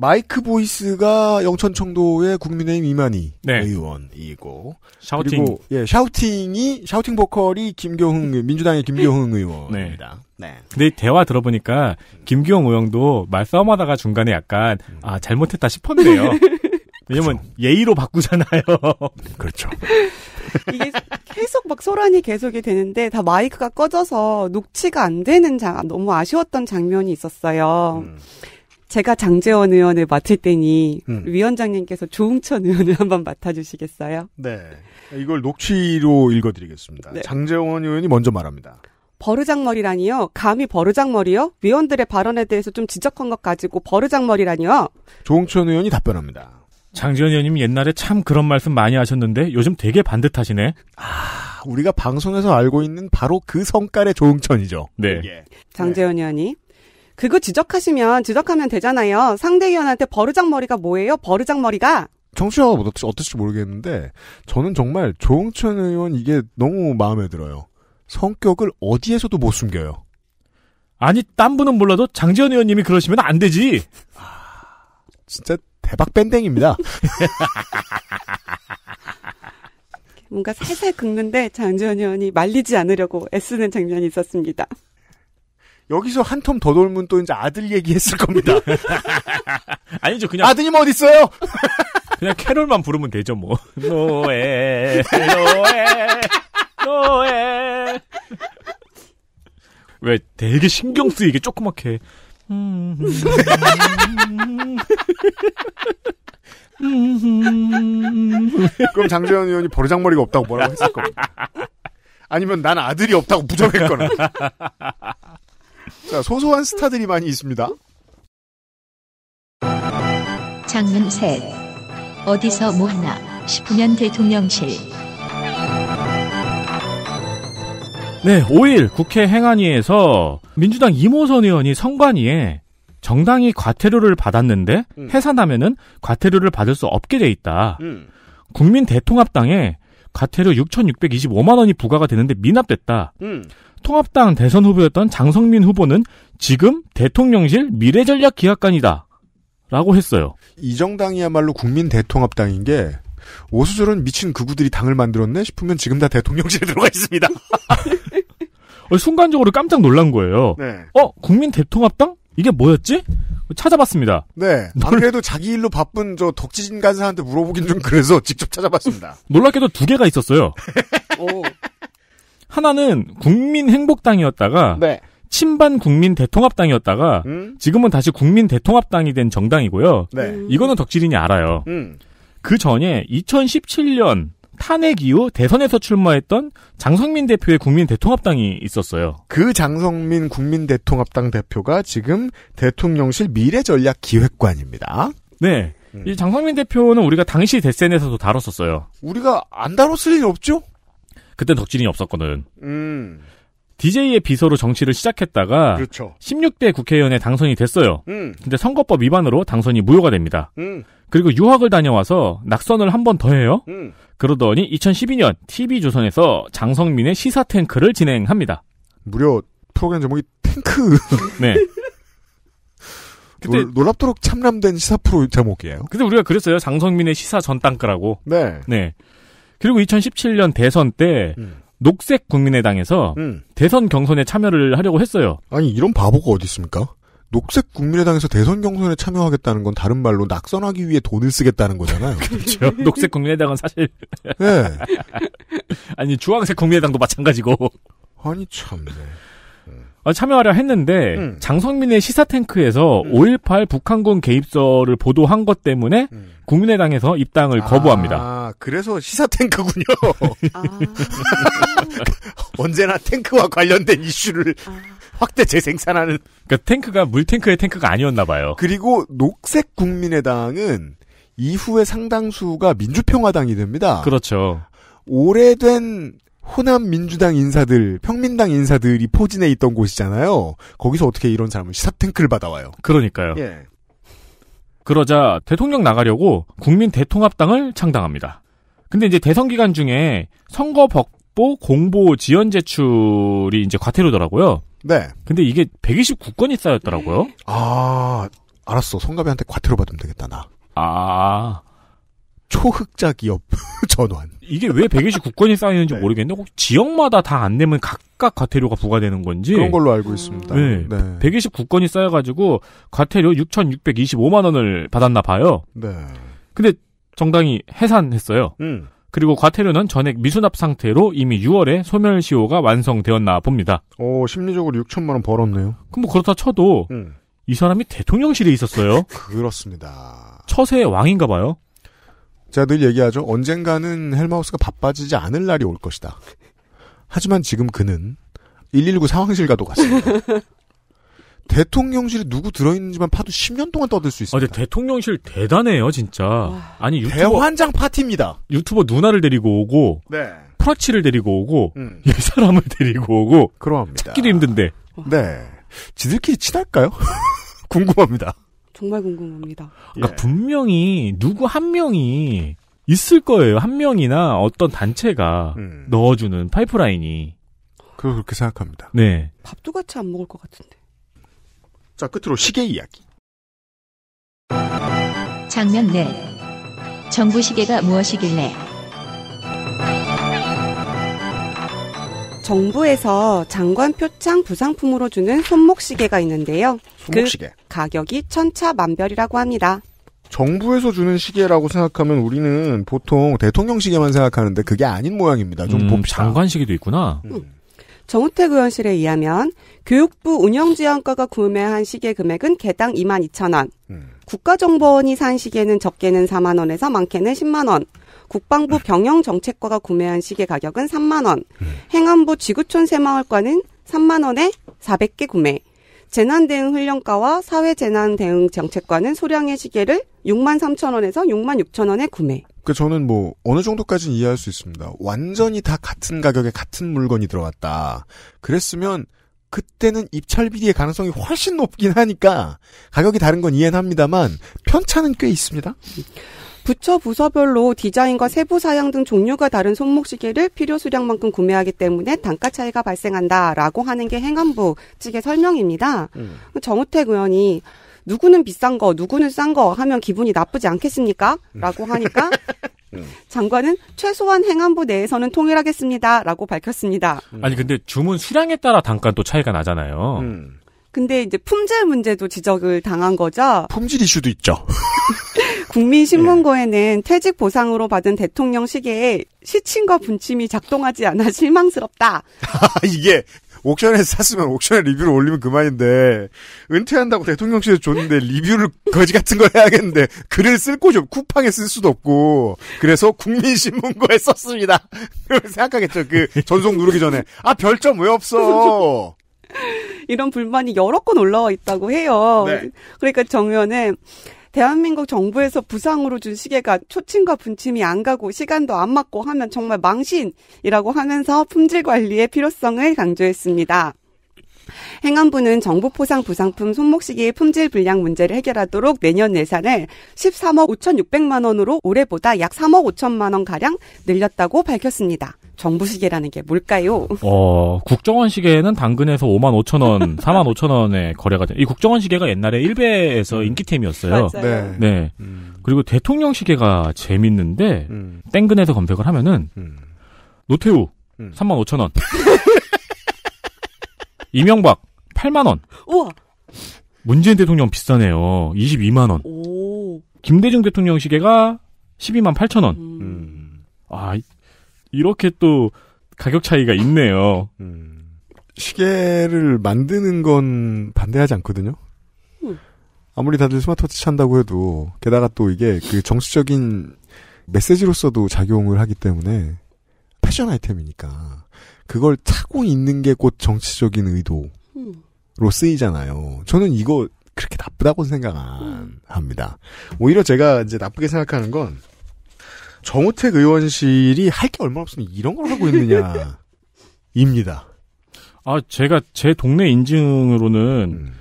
마이크 보이스가 영천 청도의 국민의힘 이만희 네. 의원이고 샤우팅 그리고 예 샤우팅이 샤우팅 보컬이 김교흥 민주당의 김교흥 네. 의원입니다. 네. 네. 근데 대화 들어보니까 김교흥 의원도 말싸움하다가 중간에 약간 음. 아 잘못했다 싶었는데요. 왜냐면 그렇죠. 예의로 바꾸잖아요. 그렇죠. 이게 계속 막 소란이 계속이 되는데 다 마이크가 꺼져서 녹취가 안 되는 장 너무 아쉬웠던 장면이 있었어요. 음. 제가 장재원 의원을 맡을 때니 음. 위원장님께서 조웅천 의원을 한번 맡아주시겠어요? 네. 이걸 녹취로 읽어드리겠습니다. 네. 장재원 의원이 먼저 말합니다. 버르장머리라니요? 감히 버르장머리요? 위원들의 발언에 대해서 좀 지적한 것 가지고 버르장머리라니요? 조웅천 의원이 답변합니다. 장재원 의원님 옛날에 참 그런 말씀 많이 하셨는데 요즘 되게 반듯하시네. 아, 우리가 방송에서 알고 있는 바로 그 성깔의 조응천이죠. 네. 예. 장재원 의원이 그거 지적하시면 지적하면 되잖아요. 상대 의원한테 버르장머리가 뭐예요? 버르장머리가 정치자가 어떨지, 어떨지 모르겠는데 저는 정말 조홍천 의원 이게 너무 마음에 들어요. 성격을 어디에서도 못 숨겨요. 아니 딴 분은 몰라도 장지현 의원님이 그러시면 안 되지. 아, 진짜 대박 밴댕입니다. 뭔가 살살 긁는데 장지현 의원이 말리지 않으려고 애쓰는 장면이 있었습니다. 여기서 한 텀 더 돌면 또 이제 아들 얘기했을 겁니다. 아니죠, 그냥. 아드님 어딨어요? 그냥 캐롤만 부르면 되죠, 뭐. 노에, 노에, 노에. 왜 되게 신경 쓰이게 조그맣게. 그럼 장재현 의원이 버르장머리가 없다고 뭐라고 했을 겁니다. 아니면 난 아들이 없다고 부정했거나. 자, 소소한 스타들이 많이 있습니다. 장문 셋. 어디서 뭐 하나 싶으면 대통령실. 네, 5일 국회 행안위에서 민주당 이모선 의원이 선관위에 정당이 과태료를 받았는데 음. 해산하면은 과태료를 받을 수 없게 돼 있다. 음. 국민 대통합당에 과태료 6,625만 원이 부과가 되는데 미납됐다. 음. 통합당 대선 후보였던 장성민 후보는 지금 대통령실 미래전략 기획관이다. 라고 했어요. 이 정당이야말로 국민 대통합당인 게 오수절은 미친 그구들이 당을 만들었네 싶으면 지금 다 대통령실에 들어가 있습니다. 어, 순간적으로 깜짝 놀란 거예요. 네. 어, 국민 대통합당? 이게 뭐였지? 찾아봤습니다. 네. 안 그래도 자기 일로 바쁜 저 덕지진 간사한테 물어보긴 좀 그래서 직접 찾아봤습니다. 놀랍게도 두 개가 있었어요. 하나는 국민행복당이었다가 네. 친반 국민 대통합당이었다가 음? 지금은 다시 국민 대통합당이 된 정당이고요. 네. 이거는 덕질인이 알아요. 음. 그 전에 2017년 탄핵 이후 대선에서 출마했던 장성민 대표의 국민대통합당이 있었어요. 그 장성민 국민대통합당 대표가 지금 대통령실 미래전략기획관입니다. 네. 음. 이 장성민 대표는 우리가 당시 대센에서도 다뤘었어요. 우리가 안 다뤘을 일 없죠? 그때 덕질이 없었거든. 음. DJ의 비서로 정치를 시작했다가 그렇죠. 16대 국회의원에 당선이 됐어요. 음. 근데 선거법 위반으로 당선이 무효가 됩니다. 음. 그리고 유학을 다녀와서 낙선을 한 번 더 해요. 음. 그러더니 2012년 TV조선에서 장성민의 시사 탱크를 진행합니다. 무려 프로그램 제목이 탱크. 네. 그때 놀, 랍도록 참람된 시사 프로 제목이에요. 근데 우리가 그랬어요. 장성민의 시사 전땅크라고. 네. 네. 그리고 2017년 대선 때 음. 녹색 국민의당에서 음. 대선 경선에 참여를 하려고 했어요. 아니 이런 바보가 어디 있습니까? 녹색 국민의당에서 대선 경선에 참여하겠다는 건 다른 말로 낙선하기 위해 돈을 쓰겠다는 거잖아요. 그렇죠. 녹색 국민의당은 사실 네. 아니 주황색 국민의당도 마찬가지고 아니 참네. 아, 참여하려 했는데 음. 장성민의 시사 탱크에서 음. 5.18 북한군 개입설을 보도한 것 때문에 음. 국민의당에서 입당을 아, 거부합니다. 그래서 시사 탱크군요. 아. 언제나 탱크와 관련된 이슈를 아. 확대 재생산하는. 그러니까 탱크가 물탱크의 탱크가 아니었나 봐요. 그리고 녹색 국민의당은 이후에 상당수가 민주평화당이 됩니다. 그렇죠. 오래된 호남 민주당 인사들, 평민당 인사들이 포진해 있던 곳이잖아요. 거기서 어떻게 이런 사람을 시사탱크를 받아와요. 그러니까요. 예. 그러자 대통령 나가려고 국민 대통합당을 창당합니다. 근데 이제 대선 기간 중에 선거 법 공보 공보 지연 제출이 이제 과태료더라고요. 네. 근데 이게 129건이 쌓였더라고요. 아, 알았어. 성가비한테 과태료 받으면 되겠다, 나. 아. 초흑자 기업 전환. 이게 왜 129건이 쌓이는지 네. 모르겠는데, 혹 지역마다 다 안 내면 각각 과태료가 부과되는 건지. 그런 걸로 알고 있습니다. 네. 네. 129건이 쌓여가지고, 과태료 6,625만원을 받았나 봐요. 네. 근데 정당이 해산했어요. 음. 그리고 과태료는 전액 미수납 상태로 이미 6월에 소멸시효가 완성되었나 봅니다. 오, 심리적으로 6천만 원 벌었네요. 그럼 뭐 그렇다 쳐도 음. 이 사람이 대통령실에 있었어요. 그렇습니다. 처세의 왕인가 봐요. 제가 늘 얘기하죠. 언젠가는 헬마우스가 바빠지지 않을 날이 올 것이다. 하지만 지금 그는 119 상황실 과도같습니다 대통령실이 누구 들어있는지만 파도 10년 동안 떠들 수 있습니다. 아, 대통령실 대단해요, 진짜. 아니, 유튜버. 대환장 파티입니다. 유튜버 누나를 데리고 오고. 네. 프라치를 데리고 오고. 음. 이 사람을 데리고 오고. 그러합니다. 찾기도 힘든데. 네. 지들끼리 친할까요? 궁금합니다. 정말 궁금합니다. 그러니까 예. 분명히 누구 한 명이 있을 거예요. 한 명이나 어떤 단체가 음. 넣어주는 파이프라인이. 그걸 그렇게 생각합니다. 네. 밥도 같이 안 먹을 것 같은데. 자, 끝으로 시계 이야기. 장면 내 네. 정부 시계가 무엇이길래? 정부에서 장관 표창 부상품으로 주는 손목시계가 있는데요. 손목시계. 그 가격이 천차만별이라고 합니다. 정부에서 주는 시계라고 생각하면 우리는 보통 대통령 시계만 생각하는데 그게 아닌 모양입니다. 좀 음, 장관 시계도 있구나. 음. 음. 정우택 의원실에 의하면 교육부 운영지원과가 구매한 시계 금액은 개당 2만2천원 음. 국가정보원이 산 시계는 적게는 4만 원에서 많게는 10만 원. 국방부 경영정책과가 음. 구매한 시계 가격은 3만 원. 음. 행안부 지구촌 새마을과는 3만 원에 400개 구매. 재난대응훈련과와 사회재난대응정책과는 소량의 시계를 6만 3천 원에서 6만 6천 원에 구매. 그 저는 뭐 어느 정도까지는 이해할 수 있습니다. 완전히 다 같은 가격에 같은 물건이 들어갔다. 그랬으면 그때는 입찰 비리의 가능성이 훨씬 높긴 하니까 가격이 다른 건 이해는 합니다만 편차는 꽤 있습니다. 부처 부서별로 디자인과 세부 사양 등 종류가 다른 손목 시계를 필요 수량만큼 구매하기 때문에 단가 차이가 발생한다라고 하는 게 행안부 측의 설명입니다. 음. 정우택 의원이 누구는 비싼 거, 누구는 싼 거 하면 기분이 나쁘지 않겠습니까? 라고 하니까 음. 장관은 최소한 행안부 내에서는 통일하겠습니다라고 밝혔습니다. 음. 아니 근데 주문 수량에 따라 단가 또 차이가 나잖아요. 음. 근데 이제 품질 문제도 지적을 당한 거죠. 품질 이슈도 있죠. 국민신문고에는 예. 퇴직 보상으로 받은 대통령 시계에 시침과 분침이 작동하지 않아 실망스럽다. 이게 옥션에 서 샀으면 옥션에 리뷰를 올리면 그만인데 은퇴한다고 대통령실에 줬는데 리뷰를 거지 같은 걸 해야겠는데 글을 쓸 곳이 없고 쿠팡에 쓸 수도 없고 그래서 국민신문고에 썼습니다. 생각하겠죠. 그 전송 누르기 전에 아 별점 왜 없어? 이런 불만이 여러 건 올라와 있다고 해요. 네. 그러니까 정 의원은 대한민국 정부에서 부상으로 준 시계가 초침과 분침이 안 가고 시간도 안 맞고 하면 정말 망신이라고 하면서 품질 관리의 필요성을 강조했습니다. 행안부는 정부 포상 부상품 손목시계의 품질 불량 문제를 해결하도록 내년 예산을 13억 5,600만 원으로 올해보다 약 3억 5천만 원 가량 늘렸다고 밝혔습니다. 정부 시계라는 게 뭘까요? 어, 국정원 시계는 당근에서 5만 5천 원, 4만 5천 원에 거래가 된. 이 국정원 시계가 옛날에 1배에서 음. 인기템이었어요. 맞아요. 네. 네. 음. 그리고 대통령 시계가 재밌는데 음. 땡근에서 검색을 하면은 음. 노태우 음. 3만 5천 원, 이명박 8만 원. 우와. 문재인 대통령 비싸네요. 22만 원. 오. 김대중 대통령 시계가 12만 8천 원. 음. 음. 아, 이렇게 또 가격 차이가 있네요. 음. 시계를 만드는 건 반대하지 않거든요. 음. 아무리 다들 스마트워치 찬다고 해도 게다가 또 이게 그 정수적인 메시지로서도 작용을 하기 때문에 패션 아이템이니까 그걸 차고 있는 게 곧 정치적인 의도로 쓰이잖아요. 저는 이거 그렇게 나쁘다고 생각 안 음. 합니다. 오히려 제가 이제 나쁘게 생각하는 건 정우택 의원실이 할 게 얼마 없으면 이런 걸 하고 있느냐. 입니다. 아, 제가 제 동네 인증으로는 음.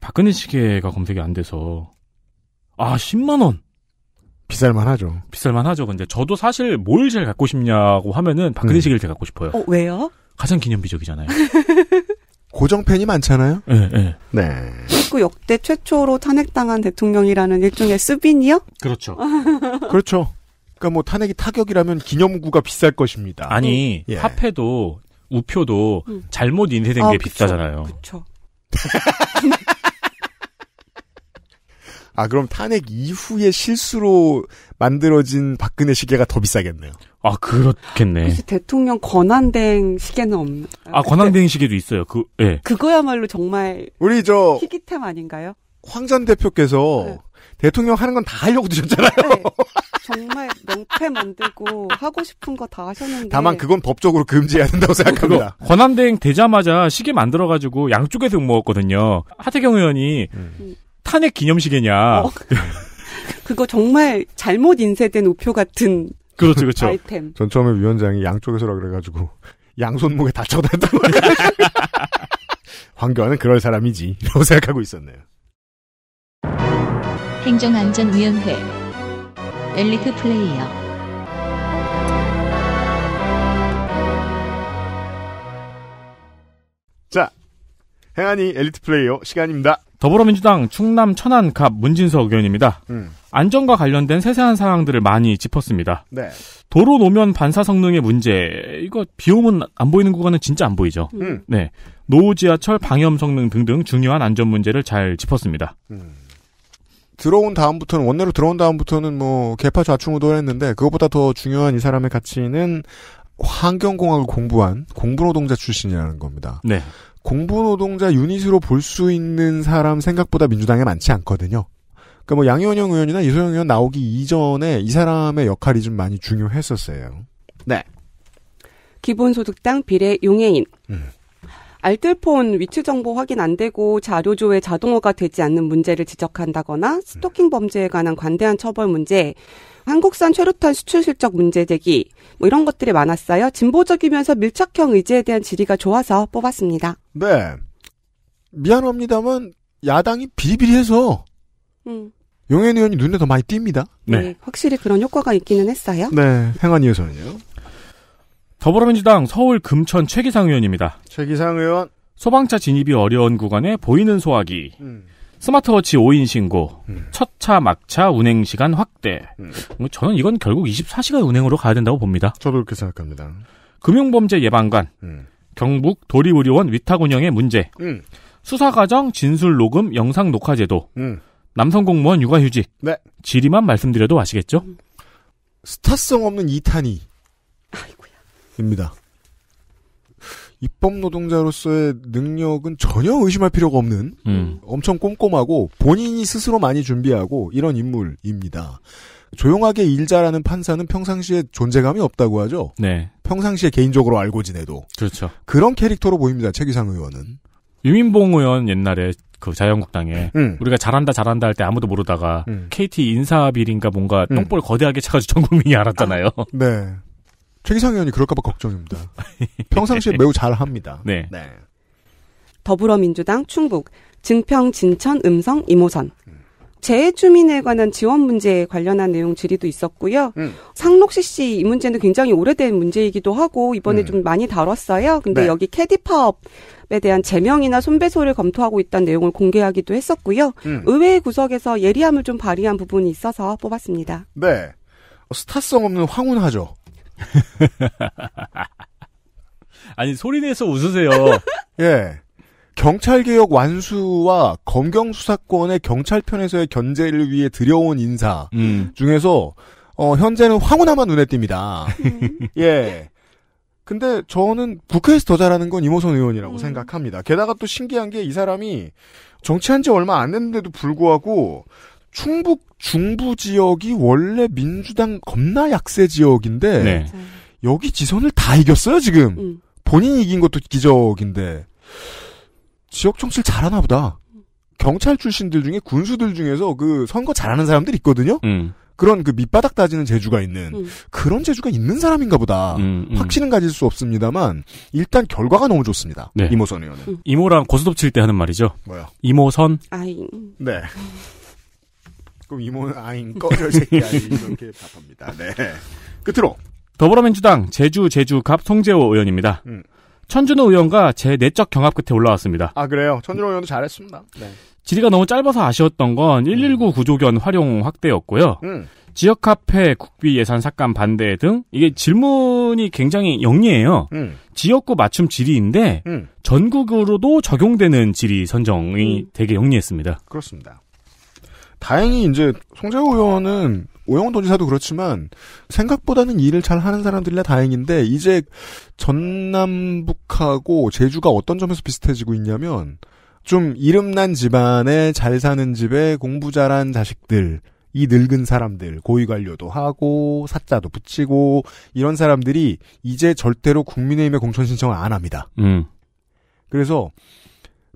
박근혜 시계가 검색이 안 돼서 아, 10만 원. 비쌀만 하죠. 비쌀만 하죠. 근데 저도 사실 뭘 제일 갖고 싶냐고 하면은 박근혜 음. 시계를 제일 갖고 싶어요. 어, 왜요? 가장 기념비적이잖아요. 고정 팬이 많잖아요. 네, 네. 네. 그리고 역대 최초로 탄핵당한 대통령이라는 일종의 스빈이요? 그렇죠. 그렇죠. 그러니까 뭐 탄핵이 타격이라면 기념구가 비쌀 것입니다. 아니 예. 화폐도 우표도 음. 잘못 인쇄된 아, 게 그쵸, 비싸잖아요. 그렇죠. 아 그럼 탄핵 이후에 실수로 만들어진 박근혜 시계가 더 비싸겠네요. 아 그렇겠네. 혹시 대통령 권한대행 시계는 없나? 아, 아 권한대행 시계도 있어요. 그 예. 그거야말로 정말 우리 저 희귀템 아닌가요? 황 전 대표께서 네. 대통령 하는 건 다 하려고 드셨잖아요. 네. 정말 명패 만들고 하고 싶은 거 다 하셨는데 다만 그건 법적으로 금지해야 된다고 생각하고 권한 대행 되자마자 시계 만들어 가지고 양쪽에서 욕먹었거든요. 하태경 의원이 음. 탄핵 기념식이냐. 어. 그거 정말 잘못 인쇄된 우표 같은 그렇죠, 그렇죠. 아이템. 전 처음에 위원장이 양쪽에서라 그래가지고 양손목에 다 쳐다했던 거예요. 황교안은 그럴 사람이지라고 생각하고 있었네요. 행정안전위원회 엘리트 플레이어 자 행안이 엘리트 플레이어 시간입니다. 더불어민주당 충남 천안 갑 문진석 의원입니다. 음. 안전과 관련된 세세한 사항들을 많이 짚었습니다. 네. 도로 노면 반사 성능의 문제. 이거 비 오면 안 보이는 구간은 진짜 안 보이죠. 음. 네. 노후 지하철 방염 성능 등등 중요한 안전 문제를 잘 짚었습니다. 음. 들어온 다음부터는 원내로 들어온 다음부터는 뭐 개파 좌충우돌 했는데 그것보다 더 중요한 이 사람의 가치는 환경공학을 공부한 공부노동자 출신이라는 겁니다. 네. 공부노동자 유닛으로 볼 수 있는 사람 생각보다 민주당에 많지 않거든요. 그러니까 뭐 양현영 의원이나 이소영 의원 나오기 이전에 이 사람의 역할이 좀 많이 중요했었어요. 네. 기본소득당 비례 용해인. 음. 알뜰폰 위치 정보 확인 안 되고 자료 조회 자동화가 되지 않는 문제를 지적한다거나 스토킹 범죄에 관한 관대한 처벌 문제, 한국산 최루탄 수출 실적 문제 제기 뭐 이런 것들이 많았어요. 진보적이면서 밀착형 의지에 대한 질의가 좋아서 뽑았습니다. 네. 미안합니다만 야당이 비리비리해서 음. 용현 의원이 눈에 더 많이 띕니다. 네. 네. 확실히 그런 효과가 있기는 했어요. 네. 행안위에서는요. 더불어민주당 서울 금천 최기상 의원입니다. 최기상 의원. 소방차 진입이 어려운 구간에 보이는 소화기. 음. 스마트워치 5인 신고, 음. 첫차 막차 운행 시간 확대. 음. 뭐 저는 이건 결국 24시간 운행으로 가야 된다고 봅니다. 저도 그렇게 생각합니다. 금융범죄 예방관, 음. 경북 도리의리원 위탁 운영의 문제, 음. 수사 과정 진술 녹음 영상 녹화 제도, 음. 남성 공무원 육아휴직. 네. 질의만 말씀드려도 아시겠죠? 스타성 없는 이탄이 입니다. 입법 노동자로서의 능력은 전혀 의심할 필요가 없는 음. 엄청 꼼꼼하고 본인이 스스로 많이 준비하고 이런 인물입니다. 조용하게 일 잘하는 판사는 평상시에 존재감이 없다고 하죠. 네. 평상시에 개인적으로 알고 지내도 그렇죠. 그런 캐릭터로 보입니다. 최기상 의원은 유민봉 의원 옛날에 그 자유한국당에 음. 우리가 잘한다 잘한다 할 때 아무도 모르다가 음. KT 인사 비린가 뭔가 음. 똥볼 거대하게 차가지고 전 국민이 알았잖아요. 네. 최기상 의원이 그럴까봐 걱정입니다. 평상시에 매우 잘합니다. 네. 네. 더불어민주당 충북 증평 진천 음성 이모선 재주민에 관한 지원 문제에 관련한 내용 질의도 있었고요. 음. 상록시 씨이 문제는 굉장히 오래된 문제이기도 하고 이번에 음. 좀 많이 다뤘어요. 근데 네. 여기 캐디 파업에 대한 제명이나 손배소를 검토하고 있다는 내용을 공개하기도 했었고요. 음. 의회 구석에서 예리함을 좀 발휘한 부분이 있어서 뽑았습니다. 네. 스타성 없는 황운하죠. 아니 소리 내서 웃으세요. 예. 경찰개혁 완수와 검경수사권의 경찰편에서의 견제를 위해 들여온 인사 음. 중에서 어, 현재는 황운하만 눈에 띕니다. 음. 예. 근데 저는 국회에서 더 잘하는 건 이모선 의원이라고 음. 생각합니다. 게다가 또 신기한 게 이 사람이 정치한 지 얼마 안 됐는데도 불구하고 충북 중부 지역이 원래 민주당 겁나 약세 지역인데 네. 여기 지선을 다 이겼어요 지금 음. 본인이 이긴 것도 기적인데 지역 정치를 잘하나 보다 경찰 출신들 중에 군수들 중에서 그 선거 잘하는 사람들 있거든요 음. 그런 그 밑바닥 따지는 재주가 있는 음. 그런 재주가 있는 사람인가 보다 음, 음. 확신은 가질 수 없습니다만 일단 결과가 너무 좋습니다 네. 이모선 의원은 음. 이모랑 고스톱 칠 때 하는 말이죠 뭐야 이모선 아잉 네 그럼 이모는 아잉 꺼져 새끼야 이렇게 답합니다. 네. 끝으로 더불어민주당 제주 제주 갑 송재호 의원입니다. 음. 천준호 의원과 제 내적 경합 끝에 올라왔습니다. 아 그래요. 천준호 의원도 잘했습니다. 네. 질의가 너무 짧아서 아쉬웠던 건 119 음. 구조견 활용 확대였고요. 음. 지역화폐 국비 예산 삭감 반대 등 이게 질문이 굉장히 영리해요. 음. 지역구 맞춤 지리인데 음. 전국으로도 적용되는 지리 선정이 음. 되게 영리했습니다. 그렇습니다. 다행히 이제 송재호 의원은 오영훈 도지사도 그렇지만 생각보다는 일을 잘 하는 사람들이라 다행인데 이제 전남북하고 제주가 어떤 점에서 비슷해지고 있냐면 좀 이름난 집안에 잘 사는 집에 공부 잘한 자식들 이 늙은 사람들 고위관료도 하고 사자도 붙이고 이런 사람들이 이제 절대로 국민의힘에 공천 신청을 안 합니다. 음. 그래서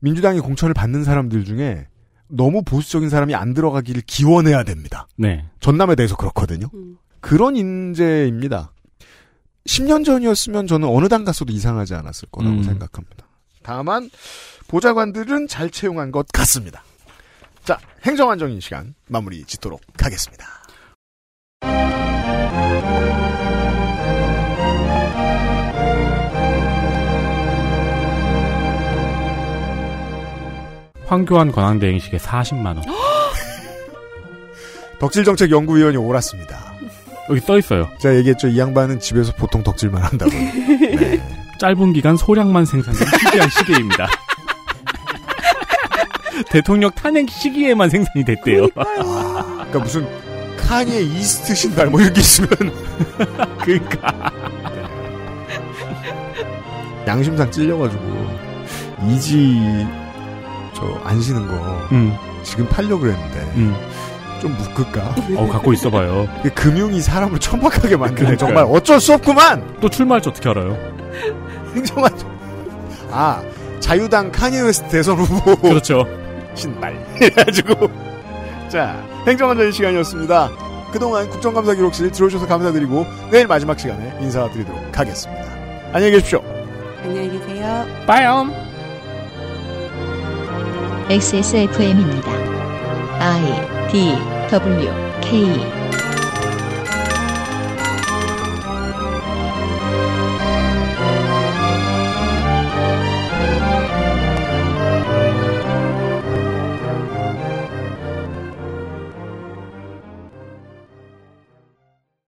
민주당이 공천을 받는 사람들 중에 너무 보수적인 사람이 안 들어가기를 기원해야 됩니다. 네. 전남에 대해서 그렇거든요. 음. 그런 인재입니다. 10년 전이었으면 저는 어느 당 갔어도 이상하지 않았을 거라고 음. 생각합니다. 다만 보좌관들은 잘 채용한 것 같습니다. 자, 행정안정인 시간 마무리 짓도록 하겠습니다. 황교안 권한대행식에 40만원. 덕질정책연구위원이 옳았습니다. 여기 떠 있어요. 제가 얘기했죠. 이 양반은 집에서 보통 덕질만 한다고. 네. 짧은 기간 소량만 생산된 특이한 시계입니다. 대통령 탄핵 시기에만 생산이 됐대요. 아, 그러니까 무슨 카니의 이스트 신발 뭐 이렇게 있으면 그러니까 양심상 찔려가지고 이지 저안 쉬는 거 음. 지금 팔려고 그랬는데 음. 좀 묶을까? 어 갖고 있어봐요. 금융이 사람을 천박하게 만드네. 정말 어쩔 수 없구만. 또 출마할지 어떻게 알아요? 행정안 아 자유당 카니웨스 대선 후보. 그렇죠. 신발. 해가지고 자 행정안전의 시간이었습니다. 그동안 국정감사 기록실 들어오셔서 감사드리고 내일 마지막 시간에 인사드리도록 하겠습니다. 안녕히 계십시오. 안녕히 계세요. 빠염. XSFM입니다. I D W K